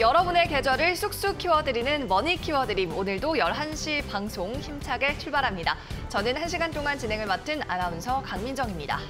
여러분의 계절을 쑥쑥 키워드리는 머니 키워드림 오늘도 11시 방송 힘차게 출발합니다. 저는 1시간 동안 진행을 맡은 아나운서 강민정입니다.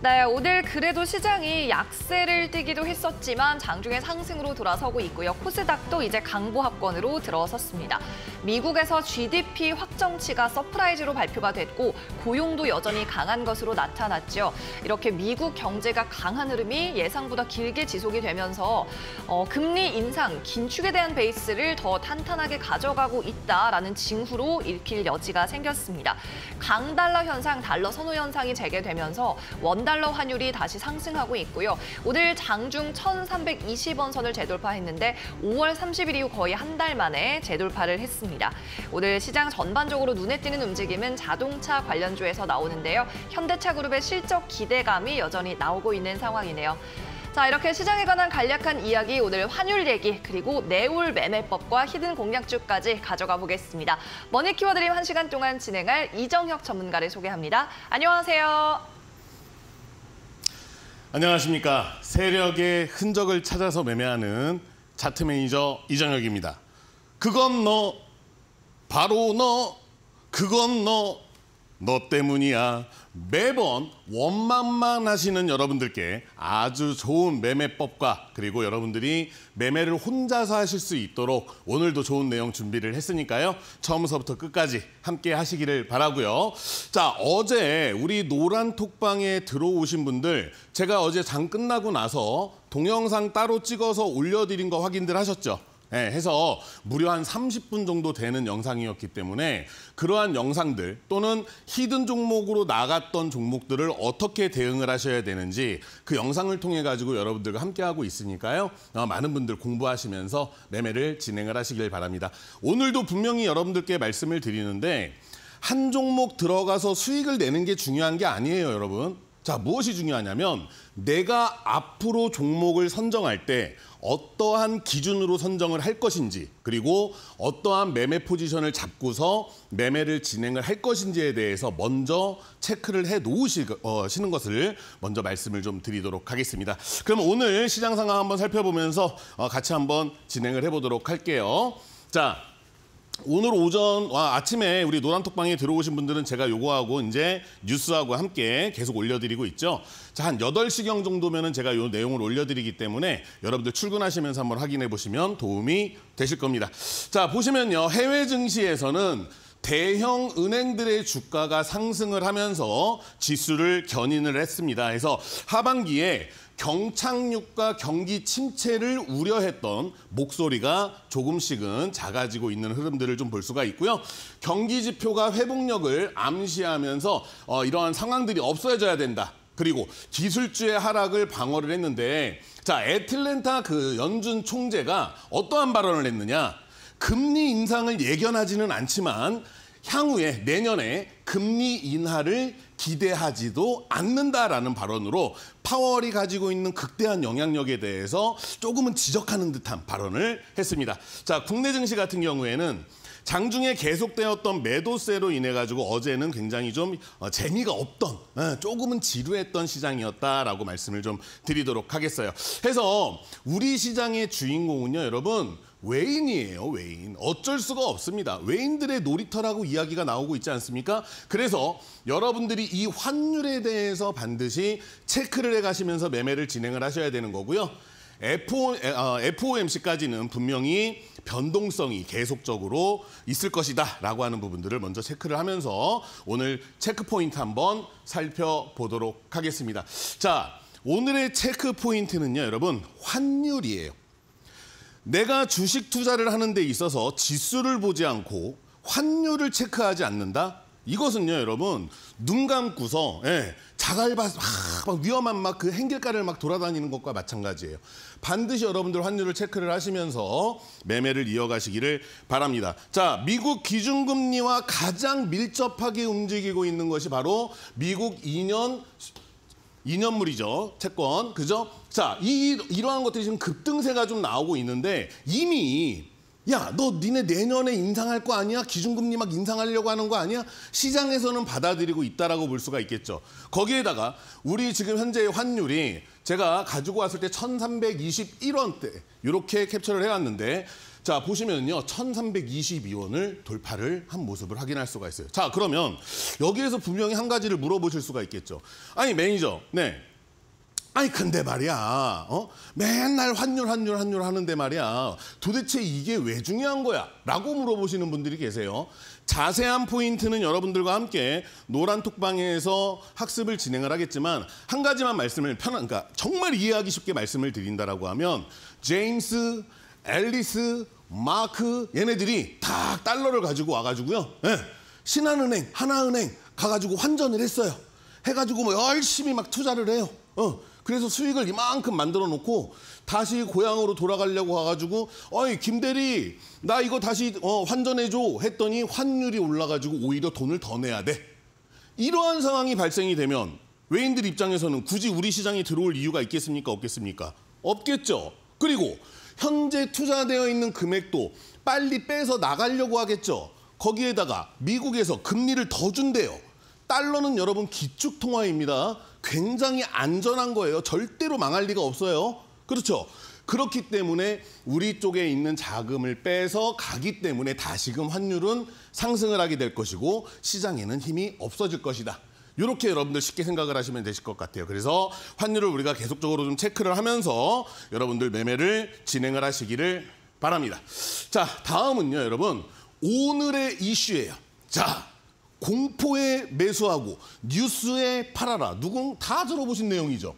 네, 오늘 그래도 시장이 약세를 띠기도 했었지만 장중에 상승으로 돌아서고 있고요. 코스닥도 이제 강보 합권으로 들어섰습니다. 미국에서 GDP 확정치가 서프라이즈로 발표가 됐고 고용도 여전히 강한 것으로 나타났죠. 이렇게 미국 경제가 강한 흐름이 예상보다 길게 지속이 되면서 어, 금리 인상, 긴축에 대한 베이스를 더 탄탄하게 가져가고 있다라는 징후로 읽힐 여지가 생겼습니다. 강달러 현상, 달러 선호 현상이 재개되면서 원 달러 환율이 다시 상승하고 있고요. 오늘 장중 1,320원 선을 재돌파했는데 5월 30일 이후 거의 한 달 만에 재돌파를 했습니다. 오늘 시장 전반적으로 눈에 띄는 움직임은 자동차 관련주에서 나오는데요. 현대차그룹의 실적 기대감이 여전히 나오고 있는 상황이네요. 자 이렇게 시장에 관한 간략한 이야기 오늘 환율 얘기 그리고 내울 매매법과 히든 공략주까지 가져가 보겠습니다. 머니 키워드림 1시간 동안 진행할 이정혁 전문가를 소개합니다. 안녕하세요. 안녕하십니까. 세력의 흔적을 찾아서 매매하는 차트 매니저 이정혁입니다. 그건 너, 바로 너, 그건 너, 너 때문이야. 매번 원만만 하시는 여러분들께 아주 좋은 매매법과 그리고 여러분들이 매매를 혼자서 하실 수 있도록 오늘도 좋은 내용 준비를 했으니까요. 처음서부터 끝까지 함께 하시기를 바라고요. 자, 어제 우리 노란 톡방에 들어오신 분들 제가 어제 장 끝나고 나서 동영상 따로 찍어서 올려드린 거 확인들 하셨죠? 네, 해서 무려 한 30분 정도 되는 영상이었기 때문에 그러한 영상들 또는 히든 종목으로 나갔던 종목들을 어떻게 대응을 하셔야 되는지 그 영상을 통해 가지고 여러분들과 함께하고 있으니까요. 어, 많은 분들 공부하시면서 매매를 진행을 하시길 바랍니다. 오늘도 분명히 여러분들께 말씀을 드리는데 한 종목 들어가서 수익을 내는 게 중요한 게 아니에요, 여러분. 자, 무엇이 중요하냐면 내가 앞으로 종목을 선정할 때 어떠한 기준으로 선정을 할 것인지 그리고 어떠한 매매 포지션을 잡고서 매매를 진행을 할 것인지에 대해서 먼저 체크를 해 놓으시는 어, 것을 먼저 말씀을 좀 드리도록 하겠습니다. 그럼 오늘 시장 상황 한번 살펴보면서 어, 같이 한번 진행을 해보도록 할게요. 자, 오늘 오전 와, 아, 아침에 우리 노란톡방에 들어오신 분들은 제가 요거하고 이제 뉴스하고 함께 계속 올려드리고 있죠. 자, 한 8시경 정도면은 제가 요 내용을 올려드리기 때문에 여러분들 출근하시면서 한번 확인해 보시면 도움이 되실 겁니다. 자, 보시면요. 해외 증시에서는 대형 은행들의 주가가 상승을 하면서 지수를 견인을 했습니다. 그래서 하반기에 경착륙과 경기 침체를 우려했던 목소리가 조금씩은 작아지고 있는 흐름들을 좀 볼 수가 있고요. 경기 지표가 회복력을 암시하면서 어, 이러한 상황들이 없어져야 된다. 그리고 기술주의 하락을 방어를 했는데 자, 애틀랜타 그 연준 총재가 어떠한 발언을 했느냐? 금리 인상을 예견하지는 않지만 향후에 내년에 금리 인하를 기대하지도 않는다라는 발언으로 파월이 가지고 있는 극대한 영향력에 대해서 조금은 지적하는 듯한 발언을 했습니다. 자, 국내 증시 같은 경우에는 장중에 계속되었던 매도세로 인해 가지고 어제는 굉장히 좀 어, 재미가 없던 어, 조금은 지루했던 시장이었다라고 말씀을 좀 드리도록 하겠어요. 해서 우리 시장의 주인공은요, 여러분 외인이에요, 외인. 어쩔 수가 없습니다. 외인들의 놀이터라고 이야기가 나오고 있지 않습니까? 그래서 여러분들이 이 환율에 대해서 반드시 체크를 해가시면서 매매를 진행을 하셔야 되는 거고요. FO, 어, FOMC까지는 분명히 변동성이 계속적으로 있을 것이다 라고 하는 부분들을 먼저 체크를 하면서 오늘 체크 포인트 한번 살펴보도록 하겠습니다. 자, 오늘의 체크 포인트는요, 여러분, 환율이에요. 내가 주식 투자를 하는 데 있어서 지수를 보지 않고 환율을 체크하지 않는다? 이것은요, 여러분, 눈 감고서, 예, 자갈밭, 막 위험한 막 그 행길가를 막 돌아다니는 것과 마찬가지예요. 반드시 여러분들 환율을 체크를 하시면서 매매를 이어가시기를 바랍니다. 자, 미국 기준금리와 가장 밀접하게 움직이고 있는 것이 바로 미국 2년 2년물이죠. 채권. 그죠? 자, 이, 이러한 것들이 지금 급등세가 좀 나오고 있는데 이미 야, 너 니네 내년에 인상할 거 아니야? 기준금리 막 인상하려고 하는 거 아니야? 시장에서는 받아들이고 있다라고 볼 수가 있겠죠. 거기에다가 우리 지금 현재의 환율이 제가 가지고 왔을 때 1,321원대 이렇게 캡처를 해왔는데 자, 보시면요 1322원을 돌파를 한 모습을 확인할 수가 있어요. 자, 그러면 여기에서 분명히 한 가지를 물어보실 수가 있겠죠. 아니, 매니저. 네. 아니 근데 말이야 어 맨날 환율 환율 환율 하는데 말이야 도대체 이게 왜 중요한 거야 라고 물어보시는 분들이 계세요 자세한 포인트는 여러분들과 함께 노란 톡방에서 학습을 진행을 하겠지만 한 가지만 말씀을 편한 그러니까 정말 이해하기 쉽게 말씀을 드린다라고 하면 제임스 앨리스 마크 얘네들이 다 달러를 가지고 와가지고요. 예. 신한은행, 하나은행 가가지고 환전을 했어요. 해가지고 뭐 열심히 막 투자를 해요. 어. 그래서 수익을 이만큼 만들어 놓고 다시 고향으로 돌아가려고 와가지고 어이 김대리 나 이거 다시 어, 환전해줘 했더니 환율이 올라가지고 오히려 돈을 더 내야 돼. 이러한 상황이 발생이 되면 외인들 입장에서는 굳이 우리 시장에 들어올 이유가 있겠습니까? 없겠습니까? 없겠죠. 그리고 현재 투자되어 있는 금액도 빨리 빼서 나가려고 하겠죠. 거기에다가 미국에서 금리를 더 준대요. 달러는 여러분 기축통화입니다. 굉장히 안전한 거예요. 절대로 망할 리가 없어요. 그렇죠? 그렇기 때문에 우리 쪽에 있는 자금을 빼서 가기 때문에 다시금 환율은 상승을 하게 될 것이고 시장에는 힘이 없어질 것이다. 이렇게 여러분들 쉽게 생각을 하시면 되실 것 같아요. 그래서 환율을 우리가 계속적으로 좀 체크를 하면서 여러분들 매매를 진행을 하시기를 바랍니다. 자, 다음은요, 여러분. 오늘의 이슈예요. 자, 공포에 매수하고 뉴스에 팔아라. 누군 다 들어보신 내용이죠.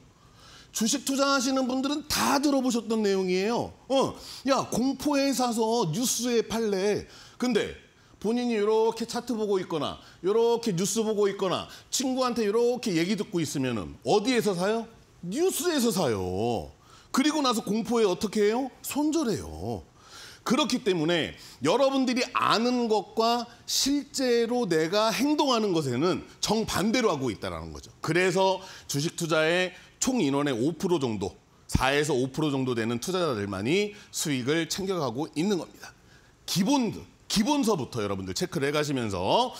주식 투자하시는 분들은 다 들어보셨던 내용이에요. 어, 야 공포에 사서 뉴스에 팔래. 근데 본인이 이렇게 차트 보고 있거나 이렇게 뉴스 보고 있거나 친구한테 이렇게 얘기 듣고 있으면 어디에서 사요? 뉴스에서 사요. 그리고 나서 공포에 어떻게 해요? 손절해요. 그렇기 때문에 여러분들이 아는 것과 실제로 내가 행동하는 것에는 정반대로 하고 있다는 거죠. 그래서 주식 투자의 총 인원의 5% 정도, 4에서 5% 정도 되는 투자자들만이 수익을 챙겨가고 있는 겁니다. 기본 기본서부터 여러분들 체크를 해가시면서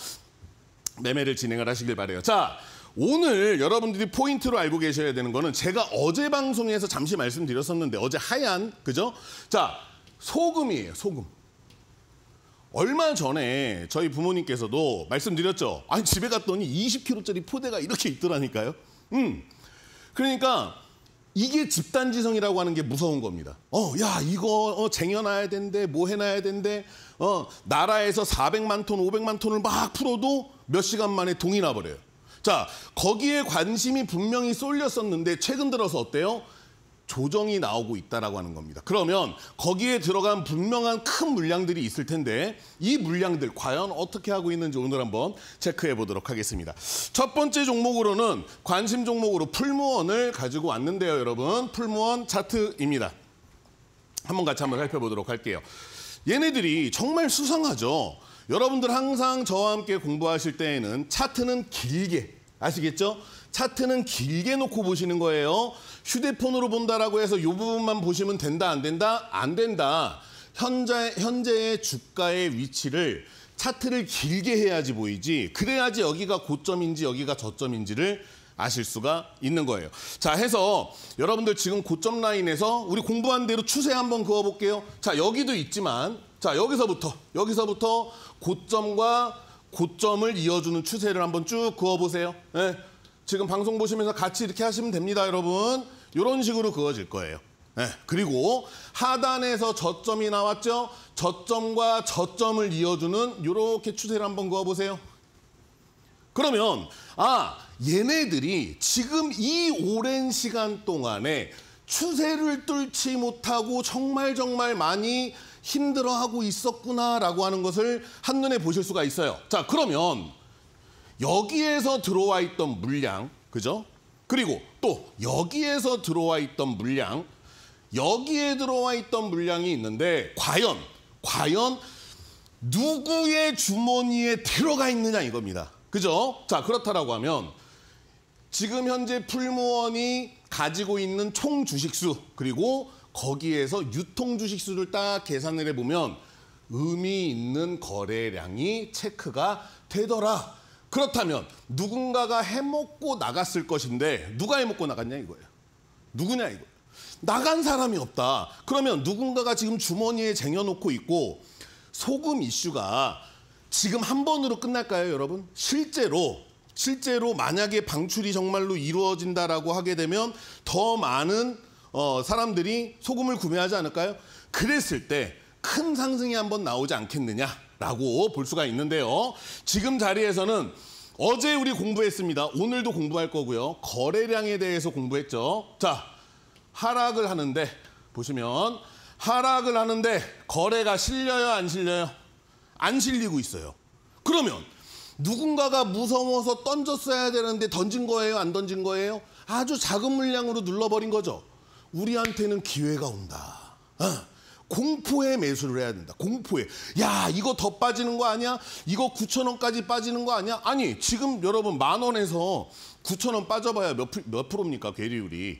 매매를 진행을 하시길 바래요. 자, 오늘 여러분들이 포인트로 알고 계셔야 되는 거는 제가 어제 방송에서 잠시 말씀드렸었는데 어제 하얀 그죠? 자, 소금이에요. 소금. 얼마 전에 저희 부모님께서도 말씀드렸죠. 아니 집에 갔더니 20kg짜리 포대가 이렇게 있더라니까요. 음. 그러니까 이게 집단지성이라고 하는 게 무서운 겁니다. 어, 야, 이거 어, 쟁여놔야 된대, 뭐 해놔야 된대. 어, 나라에서 400만 톤, 500만 톤을 막 풀어도 몇 시간 만에 동이 나버려요. 자, 거기에 관심이 분명히 쏠렸었는데 최근 들어서 어때요? 조정이 나오고 있다라고 하는 겁니다. 그러면 거기에 들어간 분명한 큰 물량들이 있을 텐데 이 물량들 과연 어떻게 하고 있는지 오늘 한번 체크해 보도록 하겠습니다. 첫 번째 종목으로는 관심 종목으로 풀무원을 가지고 왔는데요, 여러분. 풀무원 차트입니다. 한번 같이 한번 살펴보도록 할게요. 얘네들이 정말 수상하죠. 여러분들 항상 저와 함께 공부하실 때에는 차트는 길게 아시겠죠? 차트는 길게 놓고 보시는 거예요. 휴대폰으로 본다라고 해서 이 부분만 보시면 된다 안 된다 안 된다. 현재 현재의 주가의 위치를 차트를 길게 해야지 보이지 그래야지 여기가 고점인지 여기가 저점인지를 아실 수가 있는 거예요. 자, 해서 여러분들 지금 고점 라인에서 우리 공부한 대로 추세 한번 그어볼게요. 자, 여기도 있지만 자, 여기서부터 여기서부터 고점과 고점을 이어주는 추세를 한번 쭉 그어보세요. 네, 지금 방송 보시면서 같이 이렇게 하시면 됩니다, 여러분. 이런 식으로 그어질 거예요. 네, 그리고 하단에서 저점이 나왔죠? 저점과 저점을 이어주는 이렇게 추세를 한번 그어보세요. 그러면 아 얘네들이 지금 이 오랜 시간 동안에 추세를 뚫지 못하고 정말 정말 많이 힘들어하고 있었구나라고 하는 것을 한눈에 보실 수가 있어요. 자, 그러면 여기에서 들어와 있던 물량, 그죠? 그리고 또 여기에서 들어와 있던 물량, 여기에 들어와 있던 물량이 있는데 과연, 과연 누구의 주머니에 들어가 있느냐 이겁니다. 그죠? 자, 그렇다라고 하면 지금 현재 풀무원이 가지고 있는 총 주식수 그리고 거기에서 유통 주식수를 딱 계산을 해보면 의미 있는 거래량이 체크가 되더라. 그렇다면 누군가가 해먹고 나갔을 것인데 누가 해먹고 나갔냐 이거예요. 누구냐 이거. 나간 사람이 없다. 그러면 누군가가 지금 주머니에 쟁여놓고 있고 소금 이슈가 지금 한 번으로 끝날까요, 여러분? 실제로 실제로 만약에 방출이 정말로 이루어진다라고 하게 되면 더 많은 어, 사람들이 소금을 구매하지 않을까요? 그랬을 때 큰 상승이 한번 나오지 않겠느냐라고 볼 수가 있는데요. 지금 자리에서는 어제 우리 공부했습니다. 오늘도 공부할 거고요. 거래량에 대해서 공부했죠. 자, 하락을 하는데 보시면 하락을 하는데 거래가 실려요, 안 실려요? 안 실리고 있어요. 그러면 누군가가 무서워서 던졌어야 되는데 던진 거예요? 안 던진 거예요? 아주 작은 물량으로 눌러버린 거죠. 우리한테는 기회가 온다. 어. 공포의 매수를 해야 된다. 공포의야 이거 더 빠지는 거 아니야? 이거 9천 원까지 빠지는 거 아니야? 아니 지금 여러분 만 원에서 9천 원 빠져봐야 몇, 몇 프로입니까? 괴리율이.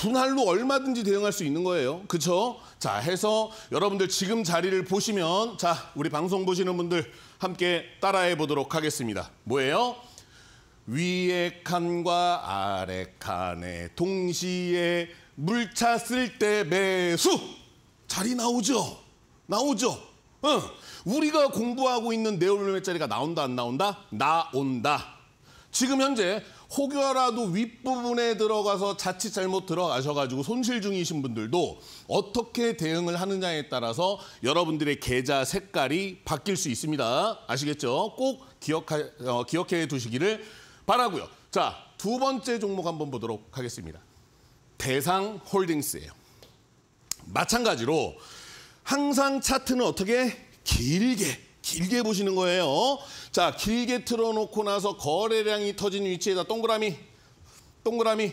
분할로 얼마든지 대응할 수 있는 거예요. 그렇죠? 자, 해서 여러분들 지금 자리를 보시면 자, 우리 방송 보시는 분들 함께 따라해 보도록 하겠습니다. 뭐예요? 위에 칸과 아래 칸에 동시에 물 찼을 때 매수 자리 나오죠? 나오죠? 응. 우리가 공부하고 있는 네올의자리가 나온다 안 나온다? 나온다. 지금 현재 혹여라도 윗부분에 들어가서 자칫 잘못 들어가셔가지고 손실 중이신 분들도 어떻게 대응을 하느냐에 따라서 여러분들의 계좌 색깔이 바뀔 수 있습니다. 아시겠죠? 꼭 기억하, 어, 기억해 두시기를 바라고요. 자, 두 번째 종목 한번 보도록 하겠습니다. 대상 홀딩스예요. 마찬가지로 항상 차트는 어떻게 길게 길게 보시는 거예요. 자, 길게 틀어놓고 나서 거래량이 터진 위치에다 동그라미, 동그라미.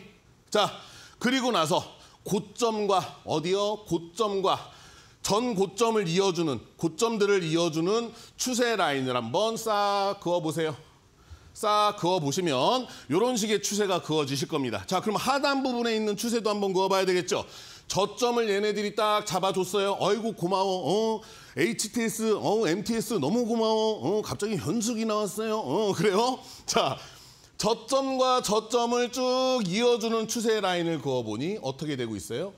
자, 그리고 나서 고점과 어디요? 고점과 전 고점을 이어주는 고점들을 이어주는 추세 라인을 한번 싹 그어보세요. 싹 그어보시면 이런 식의 추세가 그어지실 겁니다. 자, 그럼 하단 부분에 있는 추세도 한번 그어봐야 되겠죠? 저점을 얘네들이 딱 잡아줬어요. 어이구 고마워. 어? HTS, 어, MTS 너무 고마워. 어, 갑자기 현숙이 나왔어요. 어, 그래요? 자, 저점과 저점을 쭉 이어주는 추세 라인을 그어보니 어떻게 되고 있어요?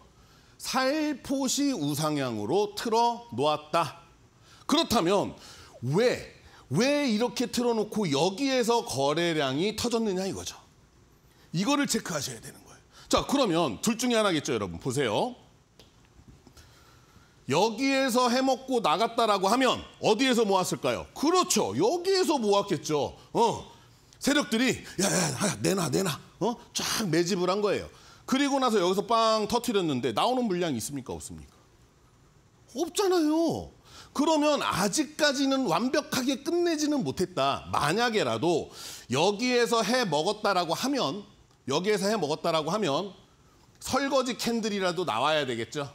살포시 우상향으로 틀어 놓았다. 그렇다면 왜, 왜 이렇게 틀어놓고 여기에서 거래량이 터졌느냐 이거죠. 이거를 체크하셔야 되는 거예요. 자, 그러면 둘 중에 하나겠죠, 여러분. 보세요. 여기에서 해먹고 나갔다라고 하면 어디에서 모았을까요? 그렇죠. 여기에서 모았겠죠. 어. 세력들이 야야야 내놔 내놔 어? 쫙 매집을 한 거예요. 그리고 나서 여기서 빵 터트렸는데 나오는 물량이 있습니까 없습니까? 없잖아요. 그러면 아직까지는 완벽하게 끝내지는 못했다. 만약에라도 여기에서 해 먹었다라고 하면 여기에서 해 먹었다라고 하면 설거지 캔들이라도 나와야 되겠죠.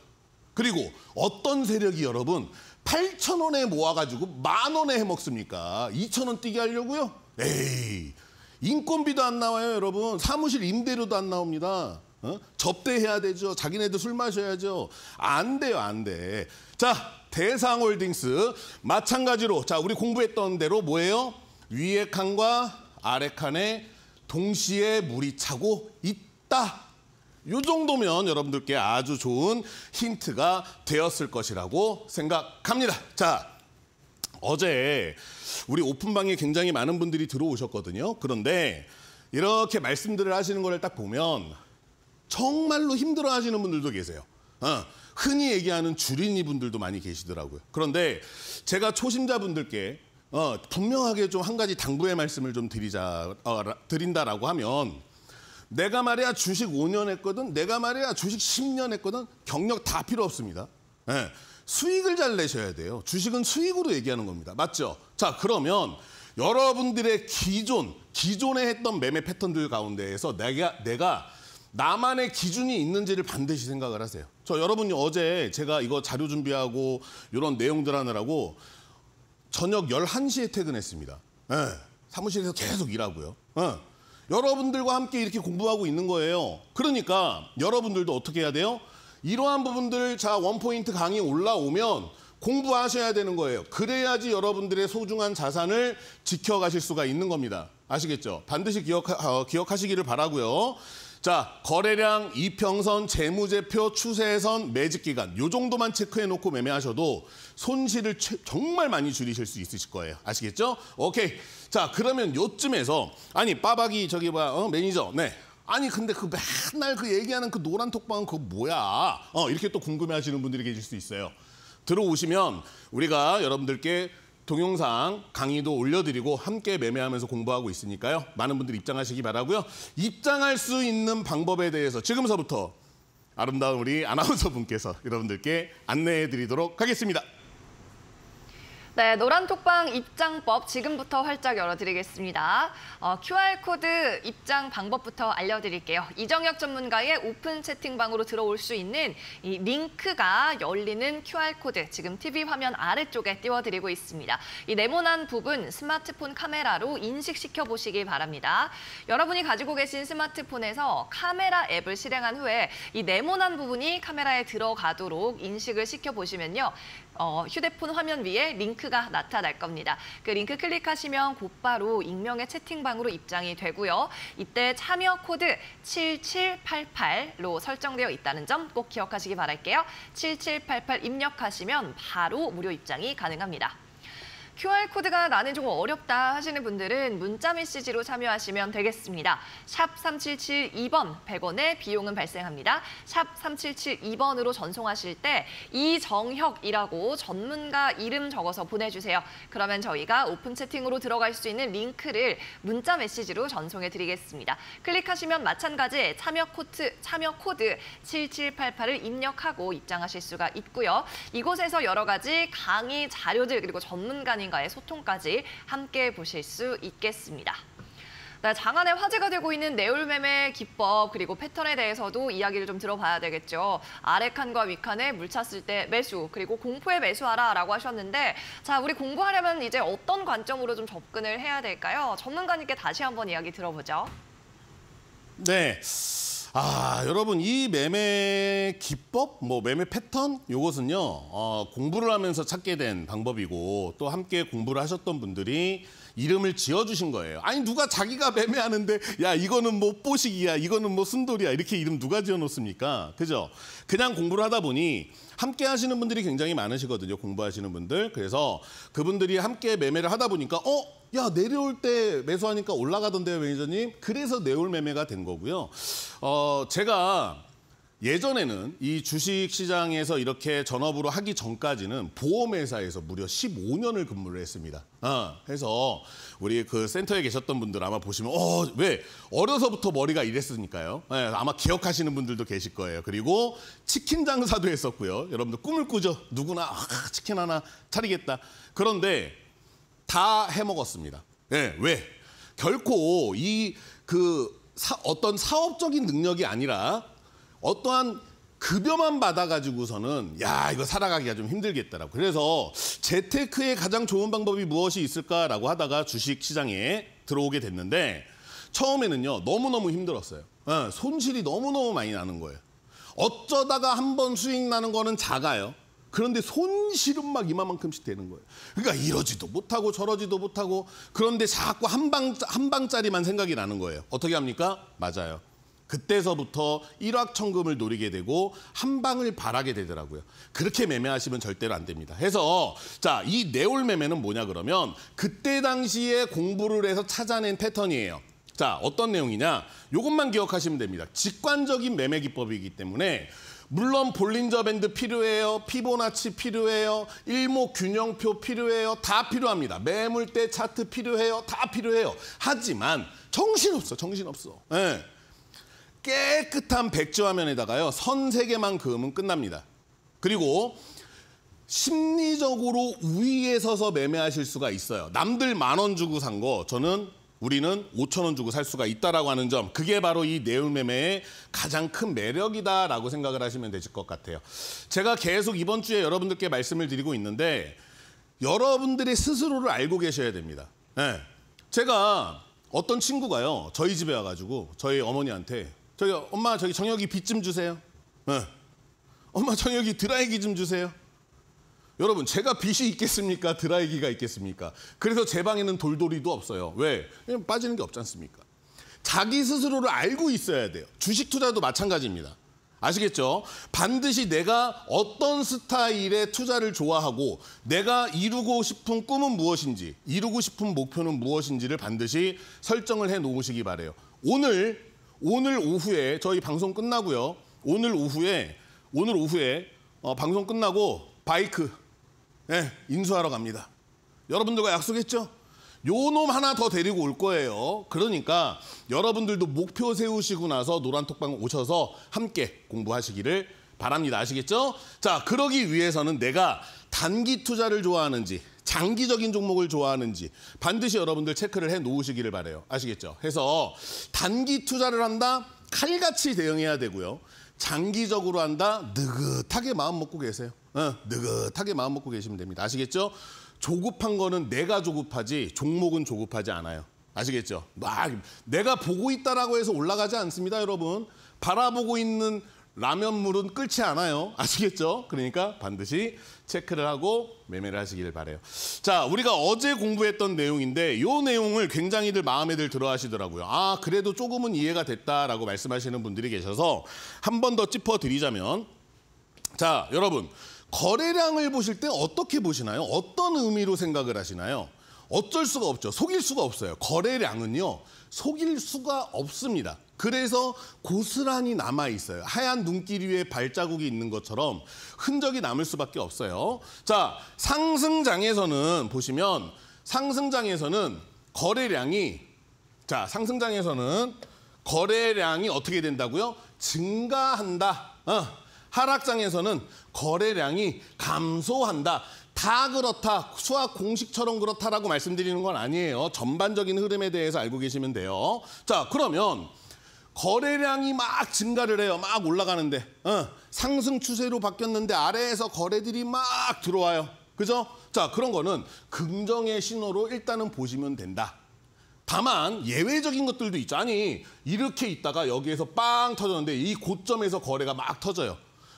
그리고 어떤 세력이 여러분 8천 원에 모아가지고 만 원에 해먹습니까? 2천 원 뛰게 하려고요? 에이 인건비도 안 나와요 여러분 사무실 임대료도 안 나옵니다 어? 접대해야 되죠 자기네들 술 마셔야죠 안 돼요 안돼자 대상홀딩스 마찬가지로 자 우리 공부했던 대로 뭐예요? 위에 칸과 아래 칸에 동시에 물이 차고 있다 이 정도면 여러분들께 아주 좋은 힌트가 되었을 것이라고 생각합니다. 자, 어제 우리 오픈방에 굉장히 많은 분들이 들어오셨거든요. 그런데 이렇게 말씀들을 하시는 걸딱 보면 정말로 힘들어하시는 분들도 계세요. 어, 흔히 얘기하는 주린이 분들도 많이 계시더라고요. 그런데 제가 초심자분들께 어, 분명하게 좀 한 가지 당부의 말씀을 좀 드리자, 어, 드린다라고 하면 내가 말이야 주식 5년 했거든, 내가 말이야 주식 10년 했거든, 경력 다 필요 없습니다. 예. 수익을 잘 내셔야 돼요. 주식은 수익으로 얘기하는 겁니다. 맞죠? 자, 그러면 여러분들의 기존, 기존에 했던 매매 패턴들 가운데에서 내가, 내가 나만의 기준이 있는지를 반드시 생각을 하세요. 저 여러분이 어제 제가 이거 자료 준비하고 이런 내용들 하느라고 저녁 1 1시에 퇴근했습니다. 예. 사무실에서 계속 일하고요. 예. 여러분들과 함께 이렇게 공부하고 있는 거예요. 그러니까 여러분들도 어떻게 해야 돼요? 이러한 부분들 자 원포인트 강의 올라오면 공부하셔야 되는 거예요. 그래야지 여러분들의 소중한 자산을 지켜가실 수가 있는 겁니다. 아시겠죠? 반드시 기억하, 어, 기억하시기를 바라고요. 자, 거래량, 이평선, 재무제표, 추세선, 매직기간요 정도만 체크해놓고 매매하셔도 손실을 정말 많이 줄이실 수 있으실 거예요. 아시겠죠? 오케이. 자 그러면 요쯤에서 아니 빠박이 저기 뭐야 어, 매니저 네 아니 근데 그 맨날 그 얘기하는 그 노란 톡방은 그거 뭐야 어 이렇게 또 궁금해하시는 분들이 계실 수 있어요 들어오시면 우리가 여러분들께 동영상 강의도 올려드리고 함께 매매하면서 공부하고 있으니까요. 많은 분들 입장하시기 바라고요. 입장할 수 있는 방법에 대해서 지금서부터 아름다운 우리 아나운서 분께서 여러분들께 안내해 드리도록 하겠습니다. 네, 노란톡방 입장법 지금부터 활짝 열어드리겠습니다. 어, QR코드 입장 방법부터 알려드릴게요. 이정혁 전문가의 오픈 채팅방으로 들어올 수 있는 이 링크가 열리는 QR코드 지금 TV 화면 아래쪽에 띄워드리고 있습니다. 이 네모난 부분 스마트폰 카메라로 인식시켜 보시기 바랍니다. 여러분이 가지고 계신 스마트폰에서 카메라 앱을 실행한 후에 이 네모난 부분이 카메라에 들어가도록 인식을 시켜 보시면요. 어, 휴대폰 화면 위에 링크가 나타날 겁니다. 그 링크 클릭하시면 곧바로 익명의 채팅방으로 입장이 되고요. 이때 참여 코드 7788로 설정되어 있다는 점 꼭 기억하시기 바랄게요. 7788 입력하시면 바로 무료 입장이 가능합니다. QR코드가 나는 조금 어렵다 하시는 분들은 문자메시지로 참여하시면 되겠습니다. 샵 3772번 100원의 비용은 발생합니다. 샵 3772번으로 전송하실 때 이정혁이라고 전문가 이름 적어서 보내주세요. 그러면 저희가 오픈 채팅으로 들어갈 수 있는 링크를 문자메시지로 전송해 드리겠습니다. 클릭하시면 마찬가지 참여 코드, 참여 코드 7788을 입력하고 입장하실 수가 있고요. 이곳에서 여러 가지 강의 자료들 그리고 전문가님 장관가의 소통까지 함께 보실 수 있겠습니다. 네, 장안에 화제가 되고 있는 내울매매 기법 그리고 패턴에 대해서도 이야기를 좀 들어봐야 되겠죠. 아래 칸과 위 칸에 물 찼을 때 매수 그리고 공포에 매수하라라고 하셨는데 자 우리 공부하려면 이제 어떤 관점으로 좀 접근을 해야 될까요? 전문가님께 다시 한번 이야기 들어보죠. 네. 아, 여러분 이 매매 기법, 뭐 매매 패턴 요것은요. 어, 공부를 하면서 찾게 된 방법이고 또 함께 공부를 하셨던 분들이 이름을 지어주신 거예요. 아니 누가 자기가 매매하는데 야 이거는 뭐 뽀식이야 이거는 뭐 순돌이야 이렇게 이름 누가 지어놓습니까? 그죠? 그냥 공부를 하다 보니 함께 하시는 분들이 굉장히 많으시거든요. 공부하시는 분들. 그래서 그분들이 함께 매매를 하다 보니까 어? 야 내려올 때 매수하니까 올라가던데요 매니저님. 그래서 내올 매매가 된 거고요. 어 제가 예전에는 이 주식 시장에서 이렇게 전업으로 하기 전까지는 보험회사에서 무려 15년을 근무를 했습니다. 어, 해서 우리 그 센터에 계셨던 분들 아마 보시면 어, 왜 어려서부터 머리가 이랬으니까요. 네, 예, 아마 기억하시는 분들도 계실 거예요. 그리고 치킨 장사도 했었고요. 여러분들 꿈을 꾸죠. 누구나 아, 치킨 하나 차리겠다. 그런데 다 해먹었습니다. 네, 왜? 결코 이그 사, 어떤 사업적인 능력이 아니라 어떠한 급여만 받아가지고서는 야 이거 살아가기가 좀 힘들겠다라고 그래서 재테크의 가장 좋은 방법이 무엇이 있을까라고 하다가 주식시장에 들어오게 됐는데 처음에는요 너무너무 힘들었어요 네, 손실이 너무너무 많이 나는 거예요 어쩌다가 한 번 수익 나는 거는 작아요 그런데 손실은 막 이만큼씩 되는 거예요. 그러니까 이러지도 못하고 저러지도 못하고 그런데 자꾸 한 방 한 방짜리만 생각이 나는 거예요. 어떻게 합니까? 맞아요. 그때서부터 일확천금을 노리게 되고 한 방을 바라게 되더라고요. 그렇게 매매하시면 절대로 안 됩니다. 해서 자, 이네올 매매는 뭐냐 그러면 그때 당시에 공부를 해서 찾아낸 패턴이에요. 자, 어떤 내용이냐? 이것만 기억하시면 됩니다. 직관적인 매매 기법이기 때문에 물론 볼린저 밴드 필요해요. 피보나치 필요해요. 일목 균형표 필요해요. 다 필요합니다. 매물대 차트 필요해요. 다 필요해요. 하지만 정신없어, 정신없어. 네. 깨끗한 백지 화면에다가요. 선 세개만 그으면 끝납니다. 그리고 심리적으로 위에 서서 매매하실 수가 있어요. 남들 만 원 주고 산 거 저는 우리는 5천 원 주고 살 수가 있다라고 하는 점 그게 바로 이 내울 매매의 가장 큰 매력이다라고 생각을 하시면 되실 것 같아요. 제가 계속 이번 주에 여러분들께 말씀을 드리고 있는데 여러분들이 스스로를 알고 계셔야 됩니다. 네. 제가 어떤 친구가요 저희 집에 와가지고 저희 어머니한테 저기 엄마 저기 정혁이 빚 좀 주세요. 네. 엄마 정혁이 드라이기 좀 주세요. 여러분 제가 빚이 있겠습니까? 드라이기가 있겠습니까? 그래서 제 방에는 돌돌이도 없어요. 왜? 그냥 빠지는 게 없지 않습니까? 자기 스스로를 알고 있어야 돼요. 주식 투자도 마찬가지입니다. 아시겠죠? 반드시 내가 어떤 스타일의 투자를 좋아하고 내가 이루고 싶은 꿈은 무엇인지 이루고 싶은 목표는 무엇인지를 반드시 설정을 해 놓으시기 바래요. 오늘 오늘 오후에 저희 방송 끝나고요. 오늘 오후에 오늘 오후에 어, 방송 끝나고 바이크 네, 인수하러 갑니다. 여러분들과 약속했죠? 요놈 하나 더 데리고 올 거예요. 그러니까 여러분들도 목표 세우시고 나서 노란톡방 오셔서 함께 공부하시기를 바랍니다. 아시겠죠? 자, 그러기 위해서는 내가 단기 투자를 좋아하는지 장기적인 종목을 좋아하는지 반드시 여러분들 체크를 해 놓으시기를 바래요. 아시겠죠? 해서 단기 투자를 한다 칼같이 대응해야 되고요. 장기적으로 한다 느긋하게 마음 먹고 계세요. 어, 느긋하게 마음 먹고 계시면 됩니다. 아시겠죠? 조급한 거는 내가 조급하지 종목은 조급하지 않아요. 아시겠죠? 막 내가 보고 있다라고 해서 올라가지 않습니다, 여러분. 바라보고 있는 라면물은 끓지 않아요. 아시겠죠? 그러니까 반드시 체크를 하고 매매를 하시길 바래요. 자, 우리가 어제 공부했던 내용인데 요 내용을 굉장히들 마음에들 들어 하시더라고요. 아, 그래도 조금은 이해가 됐다라고 말씀하시는 분들이 계셔서 한 번 더 짚어드리자면 자, 여러분 거래량을 보실 때 어떻게 보시나요? 어떤 의미로 생각을 하시나요? 어쩔 수가 없죠. 속일 수가 없어요. 거래량은요. 속일 수가 없습니다. 그래서 고스란히 남아 있어요. 하얀 눈길 위에 발자국이 있는 것처럼 흔적이 남을 수밖에 없어요. 자, 상승장에서는 보시면 상승장에서는 거래량이 자, 상승장에서는 거래량이 어떻게 된다고요? 증가한다. 어. 하락장에서는 거래량이 감소한다. 다 그렇다, 수학 공식처럼 그렇다라고 말씀드리는 건 아니에요. 전반적인 흐름에 대해서 알고 계시면 돼요. 자, 그러면 거래량이 막 증가를 해요. 막 올라가는데. 어, 상승 추세로 바뀌었는데 아래에서 거래들이 막 들어와요. 그죠? 자, 그런 거는 긍정의 신호로 일단은 보시면 된다. 다만 예외적인 것들도 있죠. 아니, 이렇게 있다가 여기에서 빵 터졌는데 이 고점에서 거래가 막 터져요.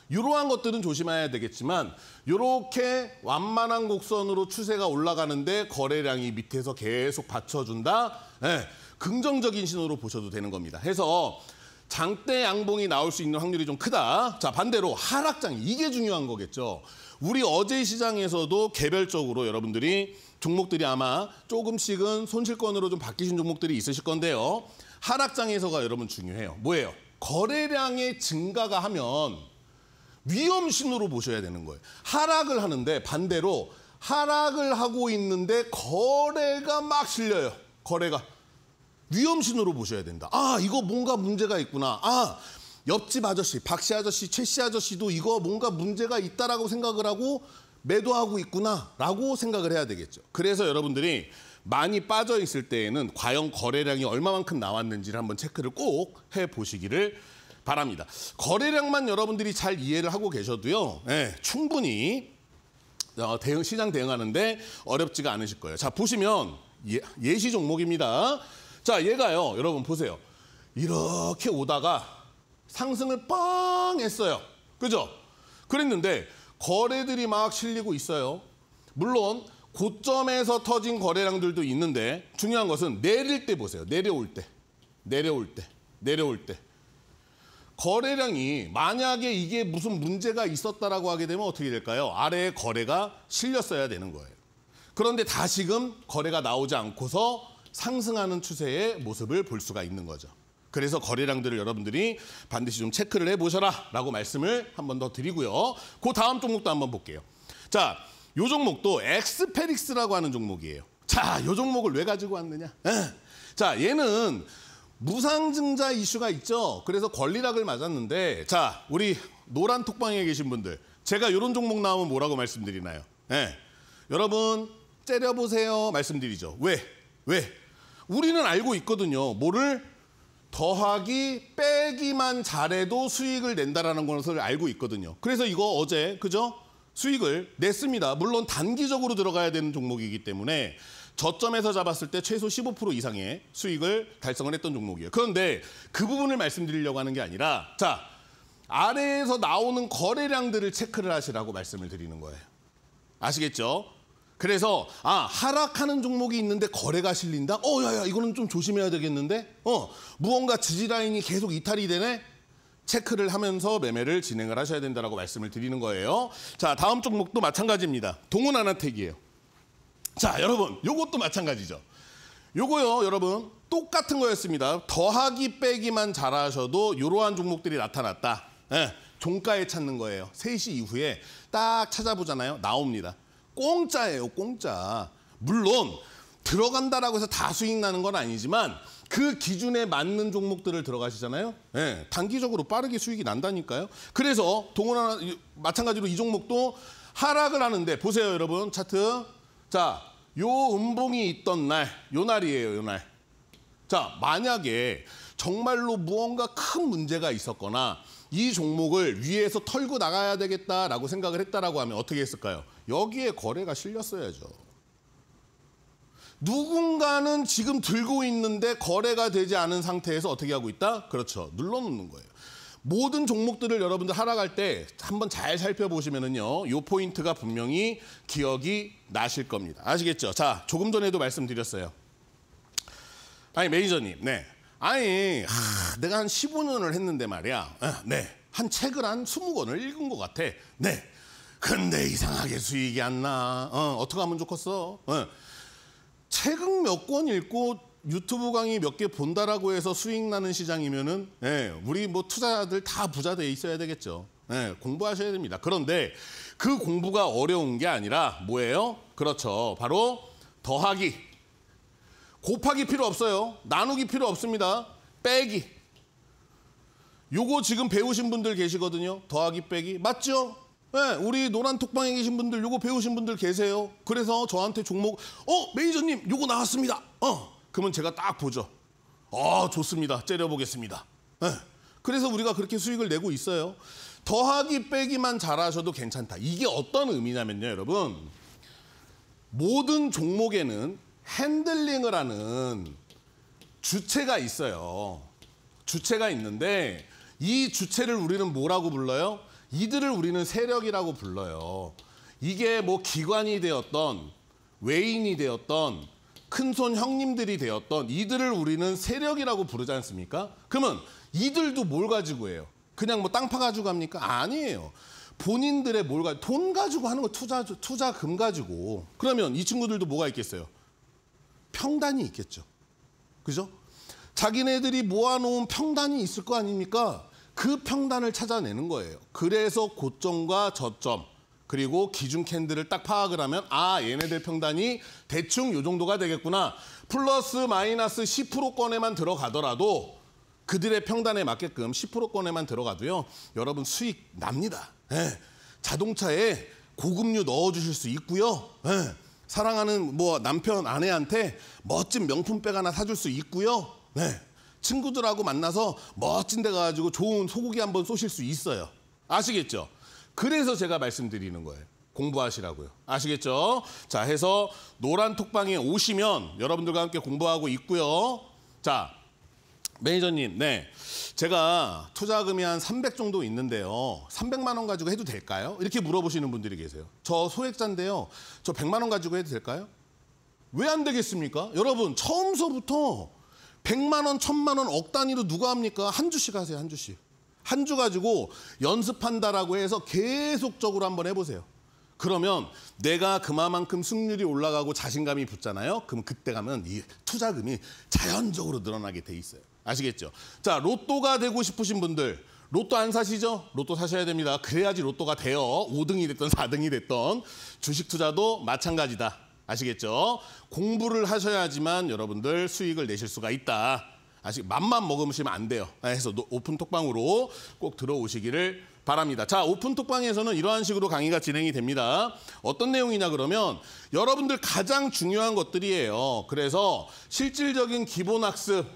이러한 것들은 조심해야 되겠지만 이렇게 완만한 곡선으로 추세가 올라가는데 거래량이 밑에서 계속 받쳐준다. 네. 긍정적인 신호로 보셔도 되는 겁니다. 해서 장대 양봉이 나올 수 있는 확률이 좀 크다. 자 반대로 하락장 이게 중요한 거겠죠. 우리 어제 시장에서도 개별적으로 여러분들이 종목들이 아마 조금씩은 손실권으로 좀 바뀌신 종목들이 있으실 건데요. 하락장에서가 여러분 중요해요. 뭐예요? 거래량의 증가가 하면 위험 신호로 보셔야 되는 거예요. 하락을 하는데 반대로 하락을 하고 있는데 거래가 막 실려요. 거래가. 위험신호로 보셔야 된다. 아, 이거 뭔가 문제가 있구나. 아, 옆집 아저씨, 박씨 아저씨, 최씨 아저씨도 이거 뭔가 문제가 있다라고 생각을 하고 매도하고 있구나라고 생각을 해야 되겠죠. 그래서 여러분들이 많이 빠져 있을 때에는 과연 거래량이 얼마만큼 나왔는지를 한번 체크를 꼭 해 보시기를 바랍니다. 거래량만 여러분들이 잘 이해를 하고 계셔도요, 네, 충분히 어, 대응 시장 대응하는데 어렵지가 않으실 거예요. 자 보시면 예, 예시 종목입니다. 자, 얘가요. 여러분 보세요. 이렇게 오다가 상승을 빵 했어요. 그죠? 그랬는데 거래들이 막 실리고 있어요. 물론 고점에서 터진 거래량들도 있는데 중요한 것은 내릴 때 보세요. 내려올 때. 내려올 때. 내려올 때. 거래량이 만약에 이게 무슨 문제가 있었다라고 하게 되면 어떻게 될까요? 아래에 거래가 실렸어야 되는 거예요. 그런데 다시금 거래가 나오지 않고서 상승하는 추세의 모습을 볼 수가 있는 거죠. 그래서 거래량들을 여러분들이 반드시 좀 체크를 해보셔라 라고 말씀을 한 번 더 드리고요. 그 다음 종목도 한 번 볼게요. 자, 이 종목도 엑스페릭스라고 하는 종목이에요. 자, 이 종목을 왜 가지고 왔느냐? 에. 자, 얘는 무상증자 이슈가 있죠. 그래서 권리락을 맞았는데 자, 우리 노란 톡방에 계신 분들 제가 이런 종목 나오면 뭐라고 말씀드리나요? 예. 여러분 째려보세요 말씀드리죠. 왜? 왜? 우리는 알고 있거든요. 뭐를 더하기 빼기만 잘해도 수익을 낸다라는 것을 알고 있거든요. 그래서 이거 어제 그죠? 수익을 냈습니다. 물론 단기적으로 들어가야 되는 종목이기 때문에 저점에서 잡았을 때 최소 15% 이상의 수익을 달성을 했던 종목이에요. 그런데 그 부분을 말씀드리려고 하는 게 아니라 자 아래에서 나오는 거래량들을 체크를 하시라고 말씀을 드리는 거예요. 아시겠죠? 그래서 아 하락하는 종목이 있는데 거래가 실린다? 어 야야 이거는 좀 조심해야 되겠는데? 어 무언가 지지라인이 계속 이탈이 되네? 체크를 하면서 매매를 진행을 하셔야 된다고 말씀을 드리는 거예요. 자 다음 종목도 마찬가지입니다. 동원 아나텍이에요. 자 여러분 요것도 마찬가지죠. 요거요 여러분 똑같은 거였습니다. 더하기 빼기만 잘하셔도 이러한 종목들이 나타났다. 예, 종가에 찾는 거예요. 3시 이후에 딱 찾아보잖아요. 나옵니다. 공짜예요, 공짜. 물론 들어간다라고 해서 다 수익 나는 건 아니지만 그 기준에 맞는 종목들을 들어가시잖아요. 예, 네, 단기적으로 빠르게 수익이 난다니까요. 그래서 동원하 나 마찬가지로 이 종목도 하락을 하는데 보세요, 여러분 차트. 자, 요 음봉이 있던 날, 요 날이에요, 요 날. 자, 만약에 정말로 무언가 큰 문제가 있었거나 이 종목을 위에서 털고 나가야 되겠다라고 생각을 했다라고 하면 어떻게 했을까요? 여기에 거래가 실렸어야죠. 누군가는 지금 들고 있는데 거래가 되지 않은 상태에서 어떻게 하고 있다? 그렇죠. 눌러놓는 거예요. 모든 종목들을 여러분들 하러갈 때 한번 잘 살펴보시면은요. 요 포인트가 분명히 기억이 나실 겁니다. 아시겠죠? 자, 조금 전에도 말씀드렸어요. 아니, 매니저님. 네. 아니, 하, 내가 한 15년을 했는데 말이야. 아, 네. 한 책을 한 20권을 읽은 것 같아. 네. 근데 이상하게 수익이 안 나. 어, 어떻게 하면 좋겠어? 어. 책은 몇 권 읽고 유튜브 강의 몇 개 본다라고 해서 수익 나는 시장이면은 예, 우리 뭐 투자자들 다 부자 돼 있어야 되겠죠. 예, 공부하셔야 됩니다. 그런데 그 공부가 어려운 게 아니라 뭐예요? 그렇죠. 바로 더하기. 곱하기 필요 없어요. 나누기 필요 없습니다. 빼기. 요거 지금 배우신 분들 계시거든요. 더하기 빼기. 맞죠? 네, 우리 노란 톡방에 계신 분들 요거 배우신 분들 계세요. 그래서 저한테 종목 어 매니저님 요거 나왔습니다. 어 그러면 제가 딱 보죠. 아 좋습니다. 째려보겠습니다. 네. 그래서 우리가 그렇게 수익을 내고 있어요. 더하기 빼기만 잘하셔도 괜찮다. 이게 어떤 의미냐면요, 여러분. 모든 종목에는 핸들링을 하는 주체가 있어요. 주체가 있는데 이 주체를 우리는 뭐라고 불러요? 이들을 우리는 세력이라고 불러요. 이게 뭐 기관이 되었던 외인이 되었던 큰손 형님들이 되었던 이들을 우리는 세력이라고 부르지 않습니까? 그러면 이들도 뭘 가지고 해요? 그냥 뭐 땅파 가지고 합니까? 아니에요. 본인들의 뭘 가지고 돈 가지고 하는 거 투자 투자금 가지고 그러면 이 친구들도 뭐가 있겠어요? 평단이 있겠죠. 그죠? 자기네들이 모아놓은 평단이 있을 거 아닙니까? 그 평단을 찾아내는 거예요. 그래서 고점과 저점 그리고 기준 캔들을 딱 파악을 하면 아 얘네들 평단이 대충 요 정도가 되겠구나. 플러스 마이너스 10%권에만 들어가더라도 그들의 평단에 맞게끔 10%권에만 들어가도요. 여러분 수익 납니다. 예. 자동차에 고급류 넣어주실 수 있고요. 예. 사랑하는 뭐 남편 아내한테 멋진 명품백 하나 사줄 수 있고요. 네. 친구들하고 만나서 멋진 데 가가지고 좋은 소고기 한번 쏘실 수 있어요. 아시겠죠? 그래서 제가 말씀드리는 거예요. 공부하시라고요. 아시겠죠? 자, 해서 노란 톡방에 오시면 여러분들과 함께 공부하고 있고요. 자, 매니저님, 네. 제가 투자금이 한 300 정도 있는데요. 300만 원 가지고 해도 될까요? 이렇게 물어보시는 분들이 계세요. 저 소액자인데요. 저 100만 원 가지고 해도 될까요? 왜 안 되겠습니까? 여러분, 처음서부터 100만 원, 1000만 원, 억 단위로 누가 합니까? 한 주씩 하세요, 한 주씩. 한 주 가지고 연습한다라고 해서 계속적으로 한번 해보세요. 그러면 내가 그만큼 승률이 올라가고 자신감이 붙잖아요. 그럼 그때 가면 이 투자금이 자연적으로 늘어나게 돼 있어요. 아시겠죠? 자, 로또가 되고 싶으신 분들 로또 안 사시죠? 로또 사셔야 됩니다. 그래야지 로또가 돼요. 5등이 됐던 4등이 됐던 주식 투자도 마찬가지다. 아시겠죠? 공부를 하셔야지만 여러분들 수익을 내실 수가 있다. 아직 맛만 먹으시면 안 돼요. 아, 해서 오픈 톡방으로 꼭 들어오시기를 바랍니다. 자, 오픈 톡방에서는 이러한 식으로 강의가 진행이 됩니다. 어떤 내용이냐 그러면 여러분들 가장 중요한 것들이에요. 그래서 실질적인 기본 학습.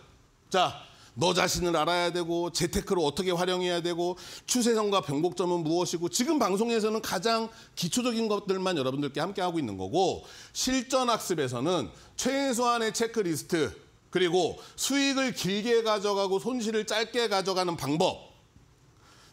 자, 너 자신을 알아야 되고 재테크를 어떻게 활용해야 되고 추세선과 변곡점은 무엇이고 지금 방송에서는 가장 기초적인 것들만 여러분들께 함께 하고 있는 거고 실전 학습에서는 최소한의 체크리스트 그리고 수익을 길게 가져가고 손실을 짧게 가져가는 방법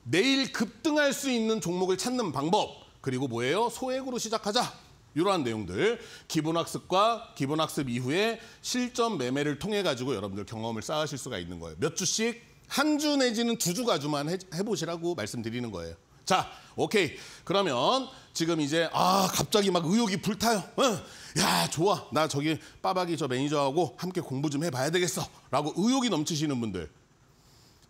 내일 급등할 수 있는 종목을 찾는 방법 그리고 뭐예요? 소액으로 시작하자. 이러한 내용들 기본학습과 기본학습 이후에 실전 매매를 통해 가지고 여러분들 경험을 쌓으실 수가 있는 거예요. 몇 주씩 한 주 내지는 두주 가주만 해, 보시라고 말씀드리는 거예요. 자, 오케이. 그러면 지금 이제 아 갑자기 막 의욕이 불타요. 응. 어? 야 좋아 나 저기 빠박이 저 매니저하고 함께 공부 좀 해봐야 되겠어 라고 의욕이 넘치시는 분들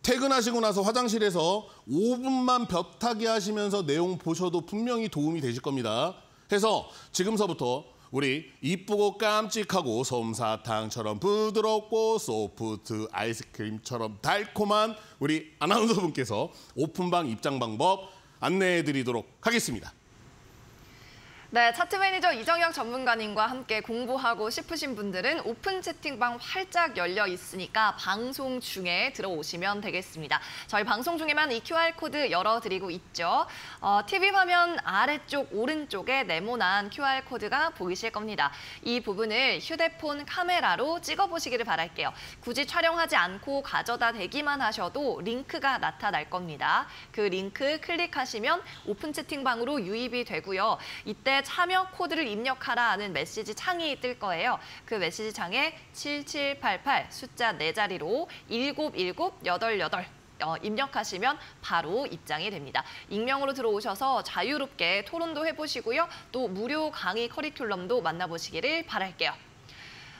퇴근하시고 나서 화장실에서 5분만 벽타기 하시면서 내용 보셔도 분명히 도움이 되실 겁니다. 해서 지금서부터 우리 이쁘고 깜찍하고 솜사탕처럼 부드럽고 소프트 아이스크림처럼 달콤한 우리 아나운서 분께서 오픈방 입장 방법 안내해 드리도록 하겠습니다. 네, 차트 매니저 이정혁 전문가님과 함께 공부하고 싶으신 분들은 오픈 채팅방 활짝 열려 있으니까 방송 중에 들어오시면 되겠습니다. 저희 방송 중에만 이 QR코드 열어드리고 있죠. 어, TV 화면 아래쪽 오른쪽에 네모난 QR코드가 보이실 겁니다. 이 부분을 휴대폰 카메라로 찍어보시기를 바랄게요. 굳이 촬영하지 않고 가져다 대기만 하셔도 링크가 나타날 겁니다. 그 링크 클릭하시면 오픈 채팅방으로 유입이 되고요. 이때 참여 코드를 입력하라는 메시지 창이 뜰 거예요. 그 메시지 창에 7788 숫자 4자리로1 7788 어, 입력하시면 바로 입장이 됩니다. 익명으로 들어오셔서 자유롭게 토론도 해보시고요. 또 무료 강의 커리큘럼도 만나보시기를 바랄게요.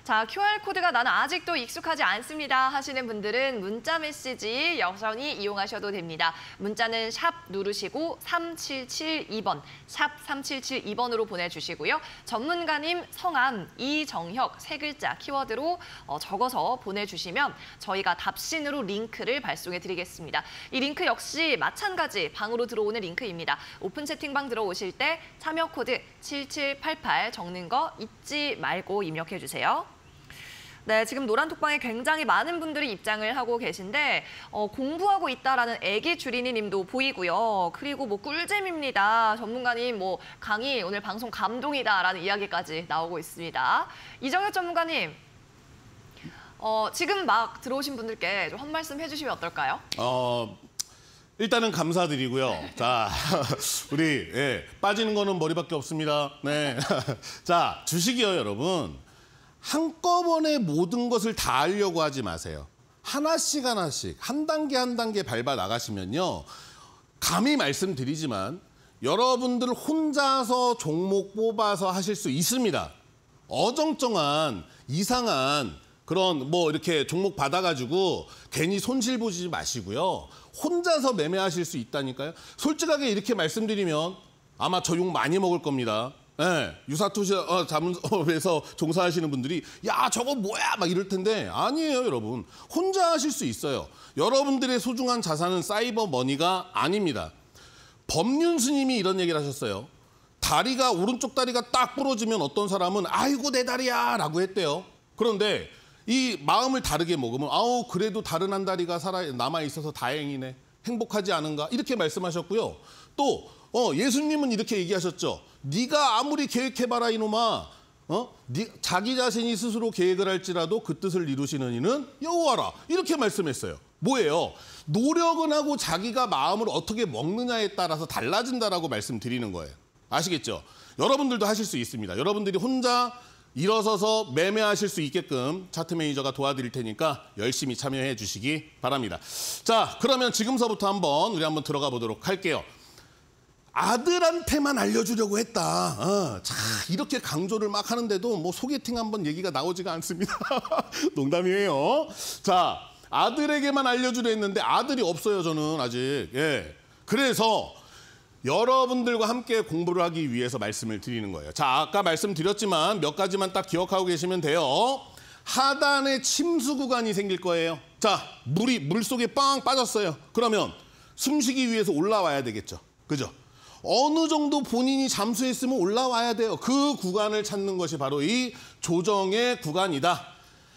자, QR코드가 나는 아직도 익숙하지 않습니다 하시는 분들은 문자 메시지 여전히 이용하셔도 됩니다. 문자는 샵 누르시고 3772번, 샵 3772번으로 보내주시고요. 전문가님 성함, 이정혁 세 글자 키워드로 어, 적어서 보내주시면 저희가 답신으로 링크를 발송해 드리겠습니다. 이 링크 역시 마찬가지 방으로 들어오는 링크입니다. 오픈 채팅방 들어오실 때 참여 코드 7788 적는 거 잊지 말고 입력해 주세요. 네, 지금 노란톡방에 굉장히 많은 분들이 입장을 하고 계신데 어, 공부하고 있다라는 애기 주린이님도 보이고요. 그리고 뭐 꿀잼입니다. 전문가님 뭐 강의 오늘 방송 감동이다라는 이야기까지 나오고 있습니다. 이정혁 전문가님. 어, 지금 막 들어오신 분들께 좀한 말씀 해주시면 어떨까요? 어, 일단은 감사드리고요. 자, 우리 예, 빠지는 거는 머리밖에 없습니다. 네, 자 주식이요 여러분. 한꺼번에 모든 것을 다 하려고 하지 마세요. 하나씩 하나씩 한 단계 한 단계 밟아 나가시면요. 감히 말씀드리지만 여러분들 혼자서 종목 뽑아서 하실 수 있습니다. 어정쩡한 이상한 그런 뭐 이렇게 종목 받아가지고 괜히 손실 보지 마시고요. 혼자서 매매하실 수 있다니까요. 솔직하게 이렇게 말씀드리면 아마 저 욕 많이 먹을 겁니다. 네, 예. 유사투자자문업에서 어, 종사하시는 분들이 야 저거 뭐야 막 이럴 텐데 아니에요 여러분 혼자 하실 수 있어요 여러분들의 소중한 자산은 사이버 머니가 아닙니다 법륜 스님이 이런 얘기를 하셨어요 다리가 오른쪽 다리가 딱 부러지면 어떤 사람은 아이고 내 다리야 라고 했대요 그런데 이 마음을 다르게 먹으면 아우 그래도 다른 한 다리가 살아 남아 있어서 다행이네 행복하지 않은가 이렇게 말씀하셨고요 또 어, 예수님은 이렇게 얘기하셨죠. 네가 아무리 계획해봐라 이놈아. 어? 네, 자기 자신이 스스로 계획을 할지라도 그 뜻을 이루시는 이는 여호와라. 이렇게 말씀했어요. 뭐예요? 노력은 하고 자기가 마음을 어떻게 먹느냐에 따라서 달라진다라고 말씀드리는 거예요. 아시겠죠? 여러분들도 하실 수 있습니다. 여러분들이 혼자 일어서서 매매하실 수 있게끔 차트 매니저가 도와드릴 테니까 열심히 참여해 주시기 바랍니다. 자, 그러면 지금서부터 한번 우리 한번 들어가 보도록 할게요. 아들한테만 알려주려고 했다. 어, 자, 이렇게 강조를 막 하는데도 뭐 소개팅 한 번 얘기가 나오지가 않습니다. 농담이에요. 자, 아들에게만 알려주려 했는데 아들이 없어요, 저는 아직. 예. 그래서 여러분들과 함께 공부를 하기 위해서 말씀을 드리는 거예요. 자, 아까 말씀드렸지만 몇 가지만 딱 기억하고 계시면 돼요. 하단에 침수 구간이 생길 거예요. 자, 물이 물속에 빵 빠졌어요. 그러면 숨쉬기 위해서 올라와야 되겠죠. 그죠? 어느 정도 본인이 잠수했으면 올라와야 돼요. 그 구간을 찾는 것이 바로 이 조정의 구간이다.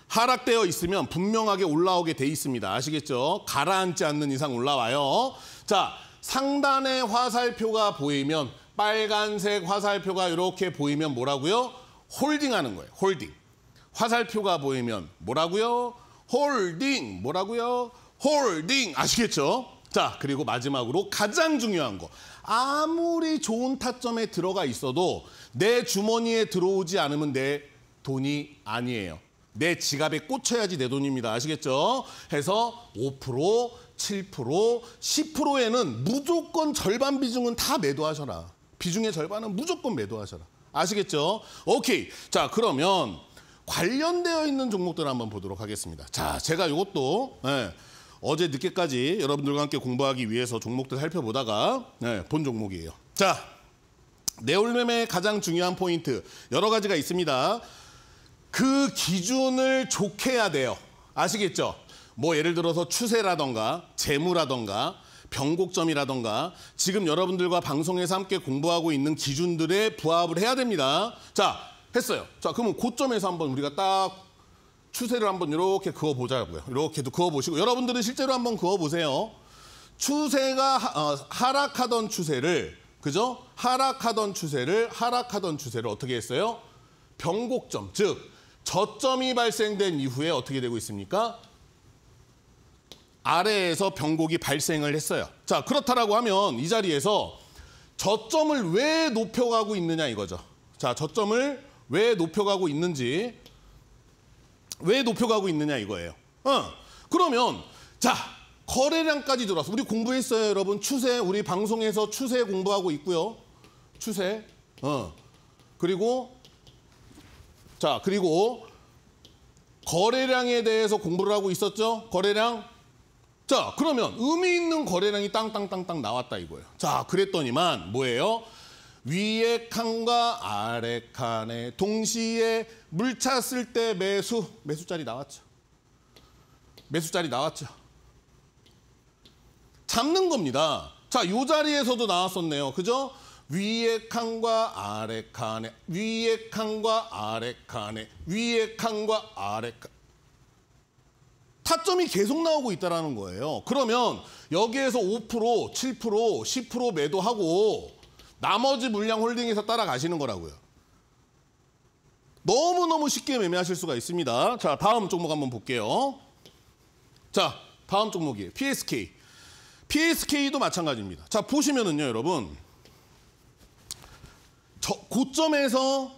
하락되어 있으면 분명하게 올라오게 돼 있습니다. 아시겠죠? 가라앉지 않는 이상 올라와요. 자, 상단에 화살표가 보이면 빨간색 화살표가 이렇게 보이면 뭐라고요? 홀딩하는 거예요. 홀딩. 화살표가 보이면 뭐라고요? 홀딩. 뭐라고요? 홀딩. 아시겠죠? 자, 그리고 마지막으로 가장 중요한 거. 아무리 좋은 타점에 들어가 있어도 내 주머니에 들어오지 않으면 내 돈이 아니에요. 내 지갑에 꽂혀야지 내 돈입니다. 아시겠죠? 해서 5%, 7%, 10%에는 무조건 절반 비중은 다 매도하셔라. 비중의 절반은 무조건 매도하셔라. 아시겠죠? 오케이. 자, 그러면 관련되어 있는 종목들을 한번 보도록 하겠습니다. 자, 제가 이것도 네. 예, 어제 늦게까지 여러분들과 함께 공부하기 위해서 종목들 살펴보다가 네, 본 종목이에요. 자, 내올매매 가장 중요한 포인트 여러 가지가 있습니다. 그 기준을 좋게 해야 돼요. 아시겠죠? 뭐 예를 들어서 추세라던가 재무라던가 변곡점이라던가 지금 여러분들과 방송에서 함께 공부하고 있는 기준들에 부합을 해야 됩니다. 자, 했어요. 자, 그러면 고점에서 한번 우리가 딱 추세를 한번 이렇게 그어보자고요. 이렇게도 그어보시고 여러분들은 실제로 한번 그어보세요. 추세가 하, 어, 하락하던 추세를 그죠? 하락하던 추세를 하락하던 추세를 어떻게 했어요? 변곡점, 즉 저점이 발생된 이후에 어떻게 되고 있습니까? 아래에서 변곡이 발생을 했어요. 자 그렇다라고 하면 이 자리에서 저점을 왜 높여가고 있느냐 이거죠. 자 저점을 왜 높여가고 있는지 왜 높여가고 있느냐 이거예요. 어. 그러면 자 거래량까지 들어왔어. 우리 공부했어요, 여러분. 추세, 우리 방송에서 추세 공부하고 있고요. 추세. 어. 그리고 자, 그리고 거래량에 대해서 공부를 하고 있었죠? 거래량. 자, 그러면 의미 있는 거래량이 땅땅땅땅 나왔다 이거예요. 자, 그랬더니만 뭐예요? 위에 칸과 아래 칸에 동시에 물 찼을 때 매수, 매수자리 나왔죠. 매수자리 나왔죠. 잡는 겁니다. 자, 이 자리에서도 나왔었네요. 그죠? 위에 칸과 아래 칸에, 위에 칸과 아래 칸에, 위에 칸과 아래 칸. 타점이 계속 나오고 있다는 라 거예요. 그러면 여기에서 5%, 7%, 10% 매도하고 나머지 물량 홀딩에서 따라가시는 거라고요. 너무너무 쉽게 매매하실 수가 있습니다. 자, 다음 종목 한번 볼게요. 자, 다음 종목이에요. PSK. PSK도 마찬가지입니다. 자, 보시면은요, 여러분. 저, 고점에서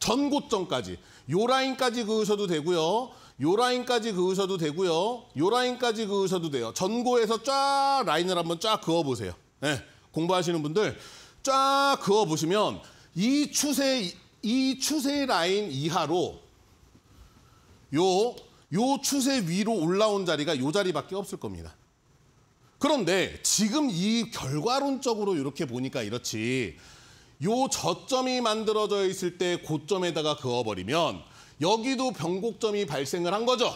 전고점까지 요 라인까지 그으셔도 되고요. 요 라인까지 그으셔도 되고요. 요 라인까지 그으셔도 돼요. 전고에서 쫙 라인을 한번 쫙 그어 보세요. 네, 공부하시는 분들 쫙 그어보시면 이 추세, 이 추세 라인 이하로 요, 요 추세 위로 올라온 자리가 요 자리밖에 없을 겁니다. 그런데 지금 이 결과론적으로 이렇게 보니까 이렇지 요 저점이 만들어져 있을 때 고점에다가 그어버리면 여기도 변곡점이 발생을 한 거죠.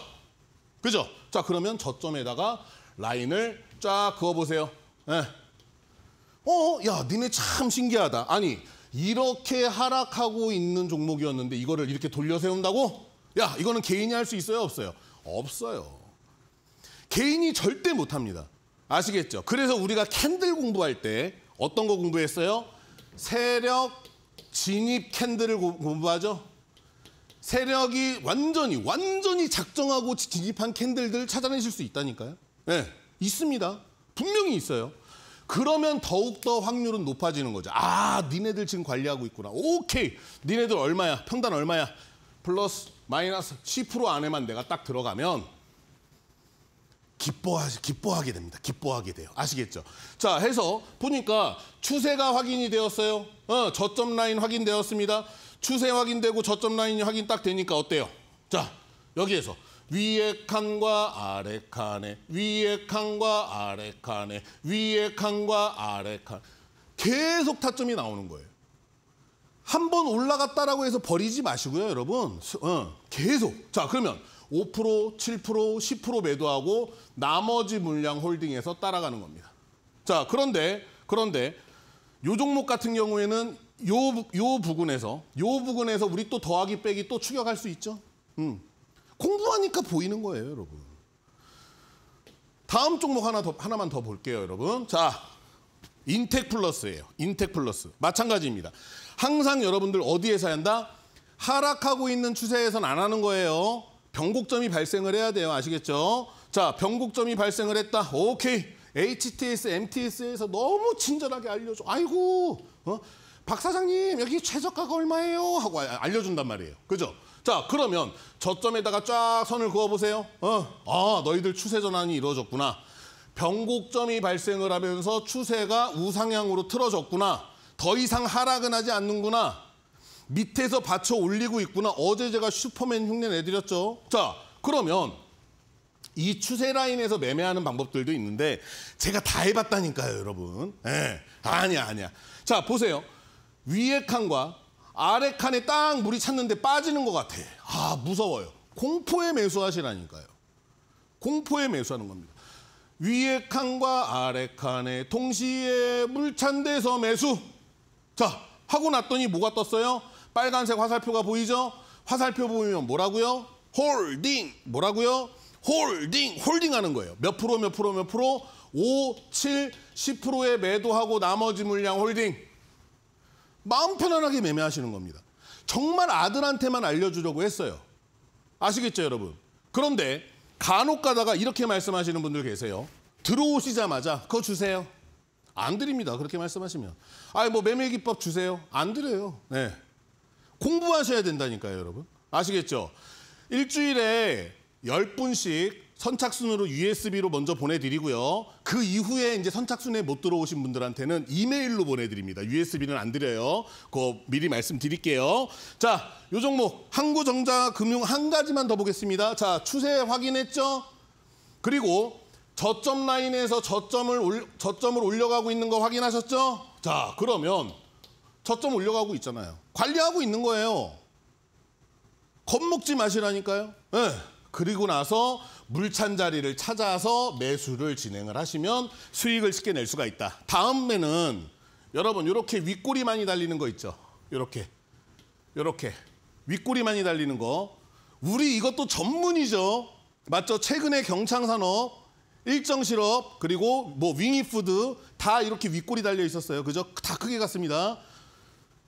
그죠? 자 그러면 저점에다가 라인을 쫙 그어보세요. 네. 예. 어, 야, 니네 참 신기하다. 아니, 이렇게 하락하고 있는 종목이었는데 이거를 이렇게 돌려 세운다고? 야, 이거는 개인이 할 수 있어요, 없어요? 없어요. 개인이 절대 못합니다. 아시겠죠? 그래서 우리가 캔들 공부할 때 어떤 거 공부했어요? 세력 진입 캔들을 공부하죠? 세력이 완전히 완전히 작정하고 진입한 캔들들 찾아내실 수 있다니까요. 네, 있습니다. 분명히 있어요. 그러면 더욱더 확률은 높아지는 거죠. 아, 니네들 지금 관리하고 있구나. 오케이, 니네들 얼마야? 평단 얼마야? 플러스 마이너스 10% 안에만 내가 딱 들어가면 기뻐하, 기뻐하게 됩니다. 기뻐하게 돼요. 아시겠죠? 자, 해서 보니까 추세가 확인이 되었어요. 어, 저점 라인 확인되었습니다. 추세 확인되고 저점 라인이 확인 딱 되니까 어때요? 자, 여기에서 위에 칸과 아래 칸에 위에 칸과 아래 칸에 위에 칸과 아래 칸 계속 타점이 나오는 거예요. 한 번 올라갔다라고 해서 버리지 마시고요, 여러분. 어, 계속. 자, 그러면 5%, 7%, 10% 매도하고 나머지 물량 홀딩해서 따라가는 겁니다. 자, 그런데 그런데 요 종목 같은 경우에는 요, 요 부근에서 요 부근에서 우리 또 더하기 빼기 또 추격할 수 있죠. 음. 공부하니까 보이는 거예요, 여러분. 다음 종목 하나 더, 하나만 더 볼게요, 여러분. 자, 인텍 플러스예요. 인텍 플러스. 마찬가지입니다. 항상 여러분들 어디에 사야 한다? 하락하고 있는 추세에선 안 하는 거예요. 변곡점이 발생을 해야 돼요. 아시겠죠? 자, 변곡점이 발생을 했다. 오케이. HTS, MTS에서 너무 친절하게 알려줘. 아이고, 어? 박 사장님, 여기 최저가가 얼마예요? 하고 알려준단 말이에요. 그죠? 자, 그러면 저점에다가 쫙 선을 그어보세요. 어, 아, 너희들 추세 전환이 이루어졌구나. 변곡점이 발생을 하면서 추세가 우상향으로 틀어졌구나. 더 이상 하락은 하지 않는구나. 밑에서 받쳐 올리고 있구나. 어제 제가 슈퍼맨 흉내 내드렸죠. 자, 그러면 이 추세 라인에서 매매하는 방법들도 있는데 제가 다 해봤다니까요, 여러분. 예, 아니야, 아니야. 자, 보세요. 위의 칸과 아래 칸에 딱 물이 찼는데 빠지는 것 같아. 아 무서워요. 공포에 매수하시라니까요. 공포에 매수하는 겁니다. 위에 칸과 아래 칸에 동시에 물 찬 데서 매수. 자 하고 났더니 뭐가 떴어요? 빨간색 화살표가 보이죠? 화살표 보이면 뭐라고요? 홀딩 뭐라고요? 홀딩 홀딩하는 거예요. 몇 프로 몇 프로 몇 프로 5, 7, 10%에 매도하고 나머지 물량 홀딩. 마음 편안하게 매매하시는 겁니다. 정말 아들한테만 알려주려고 했어요. 아시겠죠, 여러분? 그런데 간혹 가다가 이렇게 말씀하시는 분들 계세요. 들어오시자마자 그거 주세요. 안 드립니다. 그렇게 말씀하시면. 아니, 뭐 매매 기법 주세요. 안 드려요. 네. 공부하셔야 된다니까요, 여러분. 아시겠죠? 일주일에 1 0분씩 선착순으로 USB로 먼저 보내드리고요. 그 이후에 이제 선착순에 못 들어오신 분들한테는 이메일로 보내드립니다. USB는 안 드려요. 그 미리 말씀드릴게요. 자, 요 종목 항구정자금융한 가지만 더 보겠습니다. 자, 추세 확인했죠? 그리고 저점 라인에서 저점을 올, 저점을 올려가고 있는 거 확인하셨죠? 자, 그러면 저점 올려가고 있잖아요. 관리하고 있는 거예요. 겁먹지 마시라니까요. 네. 그리고 나서 물 찬 자리를 찾아서 매수를 진행을 하시면 수익을 쉽게 낼 수가 있다. 다음에는 여러분 이렇게 윗꼬리많이 달리는 거 있죠. 이렇게 이렇게 윗꼬리많이 달리는 거 우리 이것도 전문이죠. 맞죠? 최근에 경창산업, 일정실업, 그리고 뭐 윙이푸드 다 이렇게 윗꼬리 달려 있었어요. 그죠? 다 크게 갔습니다.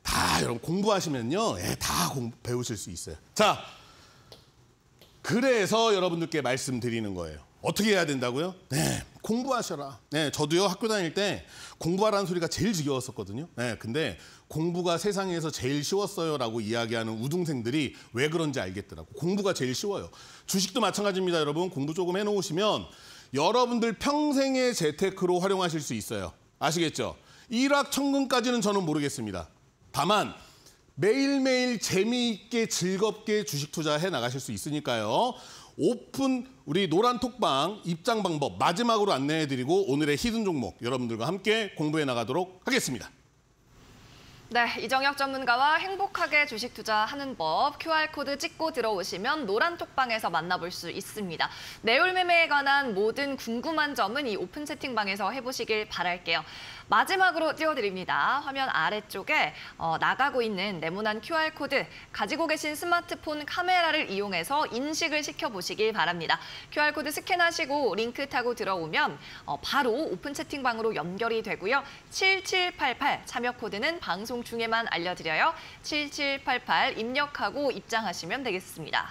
다 여러분 공부하시면요. 예, 다 공, 배우실 수 있어요. 자, 그래서 여러분들께 말씀드리는 거예요. 어떻게 해야 된다고요? 네, 공부하셔라. 네, 저도요 학교 다닐 때 공부하라는 소리가 제일 지겨웠었거든요. 네, 근데 공부가 세상에서 제일 쉬웠어요라고 이야기하는 우등생들이 왜 그런지 알겠더라고. 공부가 제일 쉬워요. 주식도 마찬가지입니다, 여러분. 공부 조금 해놓으시면 여러분들 평생의 재테크로 활용하실 수 있어요. 아시겠죠? 일확천금까지는 저는 모르겠습니다. 다만 매일매일 재미있게 즐겁게 주식 투자해 나가실 수 있으니까요. 오픈 우리 노란 톡방 입장 방법 마지막으로 안내해 드리고 오늘의 히든 종목 여러분들과 함께 공부해 나가도록 하겠습니다. 네, 이정혁 전문가와 행복하게 주식 투자하는 법 QR코드 찍고 들어오시면 노란 톡방에서 만나볼 수 있습니다. 내일 매매에 관한 모든 궁금한 점은 이 오픈 채팅방에서 해보시길 바랄게요. 마지막으로 띄워드립니다. 화면 아래쪽에 어, 나가고 있는 네모난 QR코드, 가지고 계신 스마트폰 카메라를 이용해서 인식을 시켜보시길 바랍니다. QR코드 스캔하시고 링크 타고 들어오면 어, 바로 오픈 채팅방으로 연결이 되고요. 7788 참여 코드는 방송 중에만 알려드려요. 7788 입력하고 입장하시면 되겠습니다.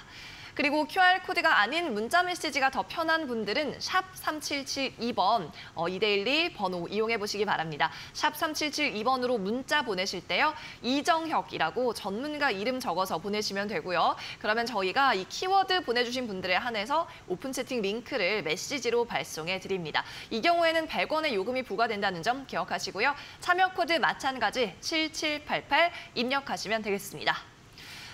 그리고 QR코드가 아닌 문자메시지가 더 편한 분들은 샵 3772번 어, 2대1리 번호 이용해 보시기 바랍니다. 샵 3772번으로 문자 보내실 때요. 이정혁이라고 전문가 이름 적어서 보내시면 되고요. 그러면 저희가 이 키워드 보내주신 분들에 한해서 오픈 채팅 링크를 메시지로 발송해 드립니다. 이 경우에는 100원의 요금이 부과된다는 점 기억하시고요. 참여 코드 마찬가지 7788 입력하시면 되겠습니다.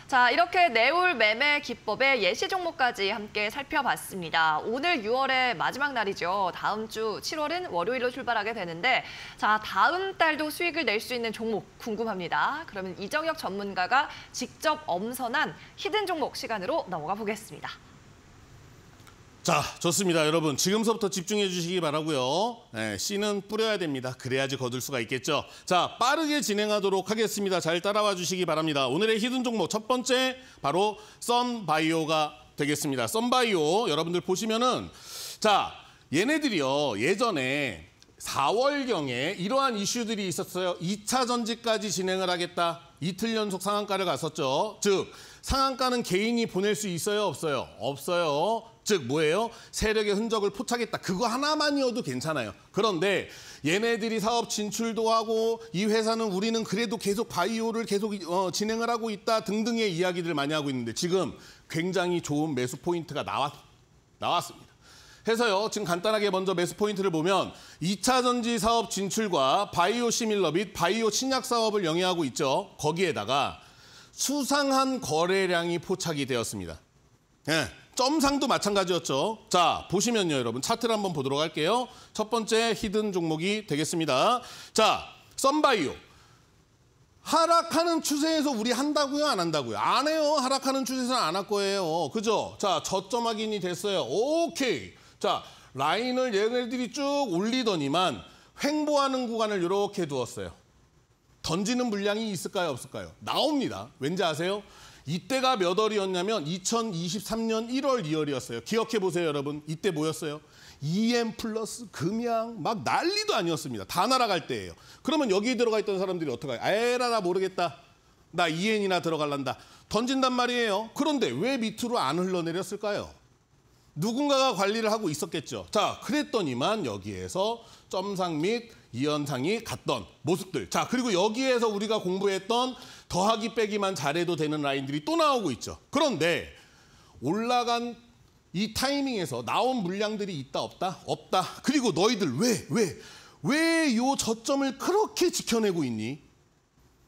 자, 이렇게 내울 매매 기법의 예시 종목까지 함께 살펴봤습니다. 오늘 6월의 마지막 날이죠. 다음 주 7월은 월요일로 출발하게 되는데 자, 다음 달도 수익을 낼 수 있는 종목 궁금합니다. 그러면 이정혁 전문가가 직접 엄선한 히든 종목 시간으로 넘어가 보겠습니다. 자, 좋습니다. 여러분, 지금서부터 집중해 주시기 바라고요. 네, 씨는 뿌려야 됩니다. 그래야지 거둘 수가 있겠죠. 자, 빠르게 진행하도록 하겠습니다. 잘 따라와 주시기 바랍니다. 오늘의 히든 종목 첫 번째 바로 썬바이오가 되겠습니다. 썬바이오 여러분들 보시면은 자, 얘네들이요. 예전에 4월경에 이러한 이슈들이 있었어요. 2차 전지까지 진행을 하겠다. 이틀 연속 상한가를 갔었죠. 즉, 상한가는 개인이 보낼 수 있어요, 없어요? 없어요. 즉 뭐예요? 세력의 흔적을 포착했다. 그거 하나만이어도 괜찮아요. 그런데 얘네들이 사업 진출도 하고 이 회사는 우리는 그래도 계속 바이오를 계속 어, 진행을 하고 있다 등등의 이야기들을 많이 하고 있는데 지금 굉장히 좋은 매수 포인트가 나왔, 나왔습니다. 해서요. 지금 간단하게 먼저 매수 포인트를 보면 2차 전지 사업 진출과 바이오 시밀러 및 바이오 신약 사업을 영위하고 있죠. 거기에다가 수상한 거래량이 포착이 되었습니다. 예. 네. 점상도 마찬가지였죠. 자, 보시면요, 여러분. 차트를 한번 보도록 할게요. 첫 번째 히든 종목이 되겠습니다. 자, 썬바이오. 하락하는 추세에서 우리 한다고요? 안 한다고요? 안 해요. 하락하는 추세에서는 안 할 거예요. 그죠? 자, 저점 확인이 됐어요. 오케이. 자, 라인을 얘네들이 쭉 올리더니만 횡보하는 구간을 이렇게 두었어요. 던지는 물량이 있을까요? 없을까요? 나옵니다. 왠지 아세요? 이때가 몇 월이었냐면 2023년 1월 2월이었어요. 기억해 보세요, 여러분. 이때 뭐였어요? EM 플러스 금양 막 난리도 아니었습니다. 다 날아갈 때예요. 그러면 여기 들어가 있던 사람들이 어떡해? 에라 나 모르겠다. 나 EN이나 들어갈란다. 던진단 말이에요. 그런데 왜 밑으로 안 흘러내렸을까요? 누군가가 관리를 하고 있었겠죠. 자, 그랬더니만 여기에서 점상 및 이현상이 갔던 모습들. 자, 그리고 여기에서 우리가 공부했던 더하기 빼기만 잘해도 되는 라인들이 또 나오고 있죠. 그런데 올라간 이 타이밍에서 나온 물량들이 있다 없다? 없다. 그리고 너희들 왜? 왜? 왜 요 저점을 그렇게 지켜내고 있니?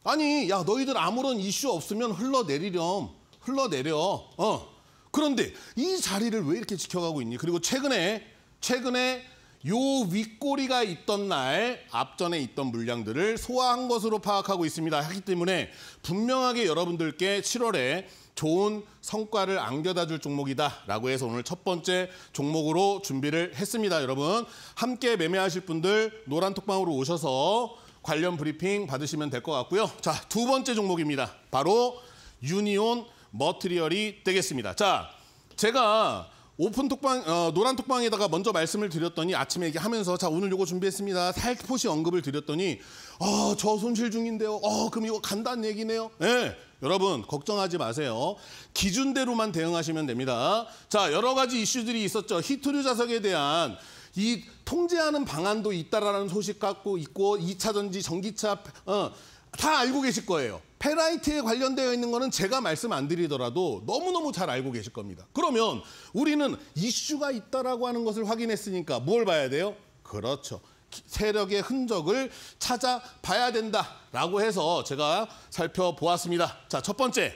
아니, 야, 너희들 아무런 이슈 없으면 흘러내리렴. 흘러내려. 어. 그런데 이 자리를 왜 이렇게 지켜가고 있니? 그리고 최근에 최근에 요 윗꼬리가 있던 날 앞전에 있던 물량들을 소화한 것으로 파악하고 있습니다. 하기 때문에 분명하게 여러분들께 7월에 좋은 성과를 안겨다 줄 종목이다라고 해서 오늘 첫 번째 종목으로 준비를 했습니다. 여러분 함께 매매하실 분들 노란톡방으로 오셔서 관련 브리핑 받으시면 될 것 같고요. 자, 두 번째 종목입니다. 바로 유니온 머트리얼이 되겠습니다. 자, 제가 오픈 톡방 어, 노란 톡방에다가 먼저 말씀을 드렸더니 아침에 얘기하면서 자 오늘 요거 준비했습니다 살포시 언급을 드렸더니 아저 어, 손실 중인데요 어 그럼 이거 간단 얘기네요 예 네, 여러분 걱정하지 마세요 기준대로만 대응하시면 됩니다 자 여러 가지 이슈들이 있었죠 히트류 자석에 대한 이 통제하는 방안도 있다라는 소식 갖고 있고 2차 전지 전기차 어, 다 알고 계실 거예요 페라이트에 관련되어 있는 거는 제가 말씀 안 드리더라도 너무너무 잘 알고 계실 겁니다. 그러면 우리는 이슈가 있다라고 하는 것을 확인했으니까 뭘 봐야 돼요? 그렇죠. 세력의 흔적을 찾아봐야 된다라고 해서 제가 살펴보았습니다. 자, 첫 번째.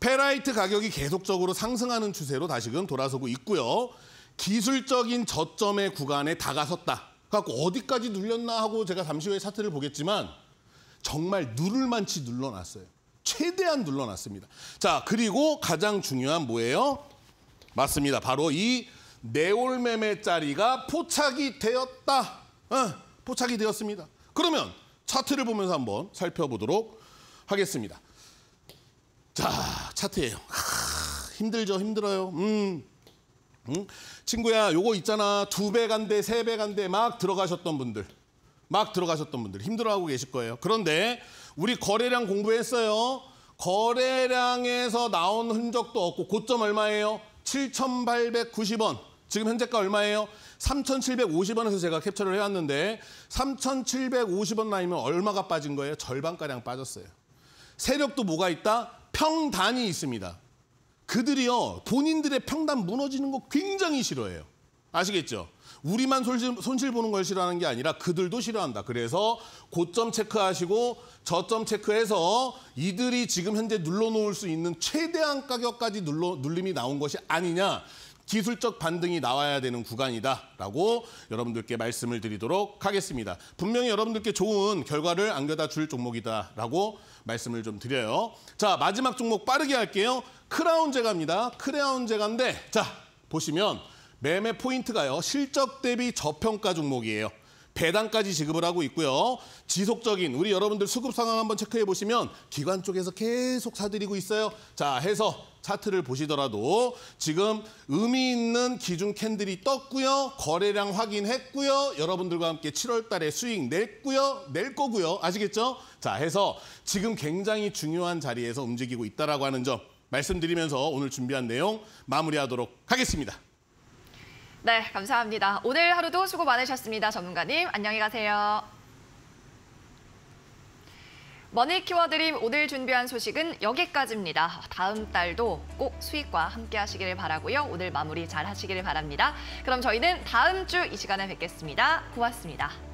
페라이트 가격이 계속적으로 상승하는 추세로 다시금 돌아서고 있고요. 기술적인 저점의 구간에 다가섰다. 갖고 어디까지 눌렸나 하고 제가 잠시 후에 차트를 보겠지만 정말 누를만치 눌러놨어요. 최대한 눌러놨습니다. 자, 그리고 가장 중요한 뭐예요? 맞습니다. 바로 이 네올매매 짜리가 포착이 되었다. 어, 포착이 되었습니다. 그러면 차트를 보면서 한번 살펴보도록 하겠습니다. 자, 차트예요. 하, 힘들죠, 힘들어요. 음. 음. 친구야, 요거 있잖아. 두 배 간대, 세 배 간대 막 들어가셨던 분들. 막 들어가셨던 분들 힘들어하고 계실 거예요. 그런데 우리 거래량 공부했어요. 거래량에서 나온 흔적도 없고 고점 얼마예요? 7,890원. 지금 현재가 얼마예요? 3,750원에서 제가 캡처를 해왔는데 3,750원 나이면 얼마가 빠진 거예요? 절반가량 빠졌어요. 세력도 뭐가 있다? 평단이 있습니다. 그들이요 본인들의 평단 무너지는 거 굉장히 싫어해요. 아시겠죠? 우리만 손실, 손실 보는 걸 싫어하는 게 아니라 그들도 싫어한다. 그래서 고점 체크하시고 저점 체크해서 이들이 지금 현재 눌러놓을 수 있는 최대한 가격까지 눌러, 눌림이 나온 것이 아니냐. 기술적 반등이 나와야 되는 구간이다라고 여러분들께 말씀을 드리도록 하겠습니다. 분명히 여러분들께 좋은 결과를 안겨다 줄 종목이다라고 말씀을 좀 드려요. 자, 마지막 종목 빠르게 할게요. 크라운 제가입니다. 크라운 제가인데 자, 보시면 매매 포인트가요. 실적 대비 저평가 종목이에요. 배당까지 지급을 하고 있고요. 지속적인 우리 여러분들 수급 상황 한번 체크해 보시면 기관 쪽에서 계속 사드리고 있어요. 자, 해서 차트를 보시더라도 지금 의미 있는 기준 캔들이 떴고요. 거래량 확인했고요. 여러분들과 함께 7월 달에 수익 냈고요. 낼 거고요. 아시겠죠? 자, 해서 지금 굉장히 중요한 자리에서 움직이고 있다라고 하는 점 말씀드리면서 오늘 준비한 내용 마무리하도록 하겠습니다. 네, 감사합니다. 오늘 하루도 수고 많으셨습니다. 전문가님, 안녕히 가세요. 머니 키워드림 오늘 준비한 소식은 여기까지입니다. 다음 달도 꼭 수익과 함께 하시기를 바라고요. 오늘 마무리 잘 하시기를 바랍니다. 그럼 저희는 다음 주 이 시간에 뵙겠습니다. 고맙습니다.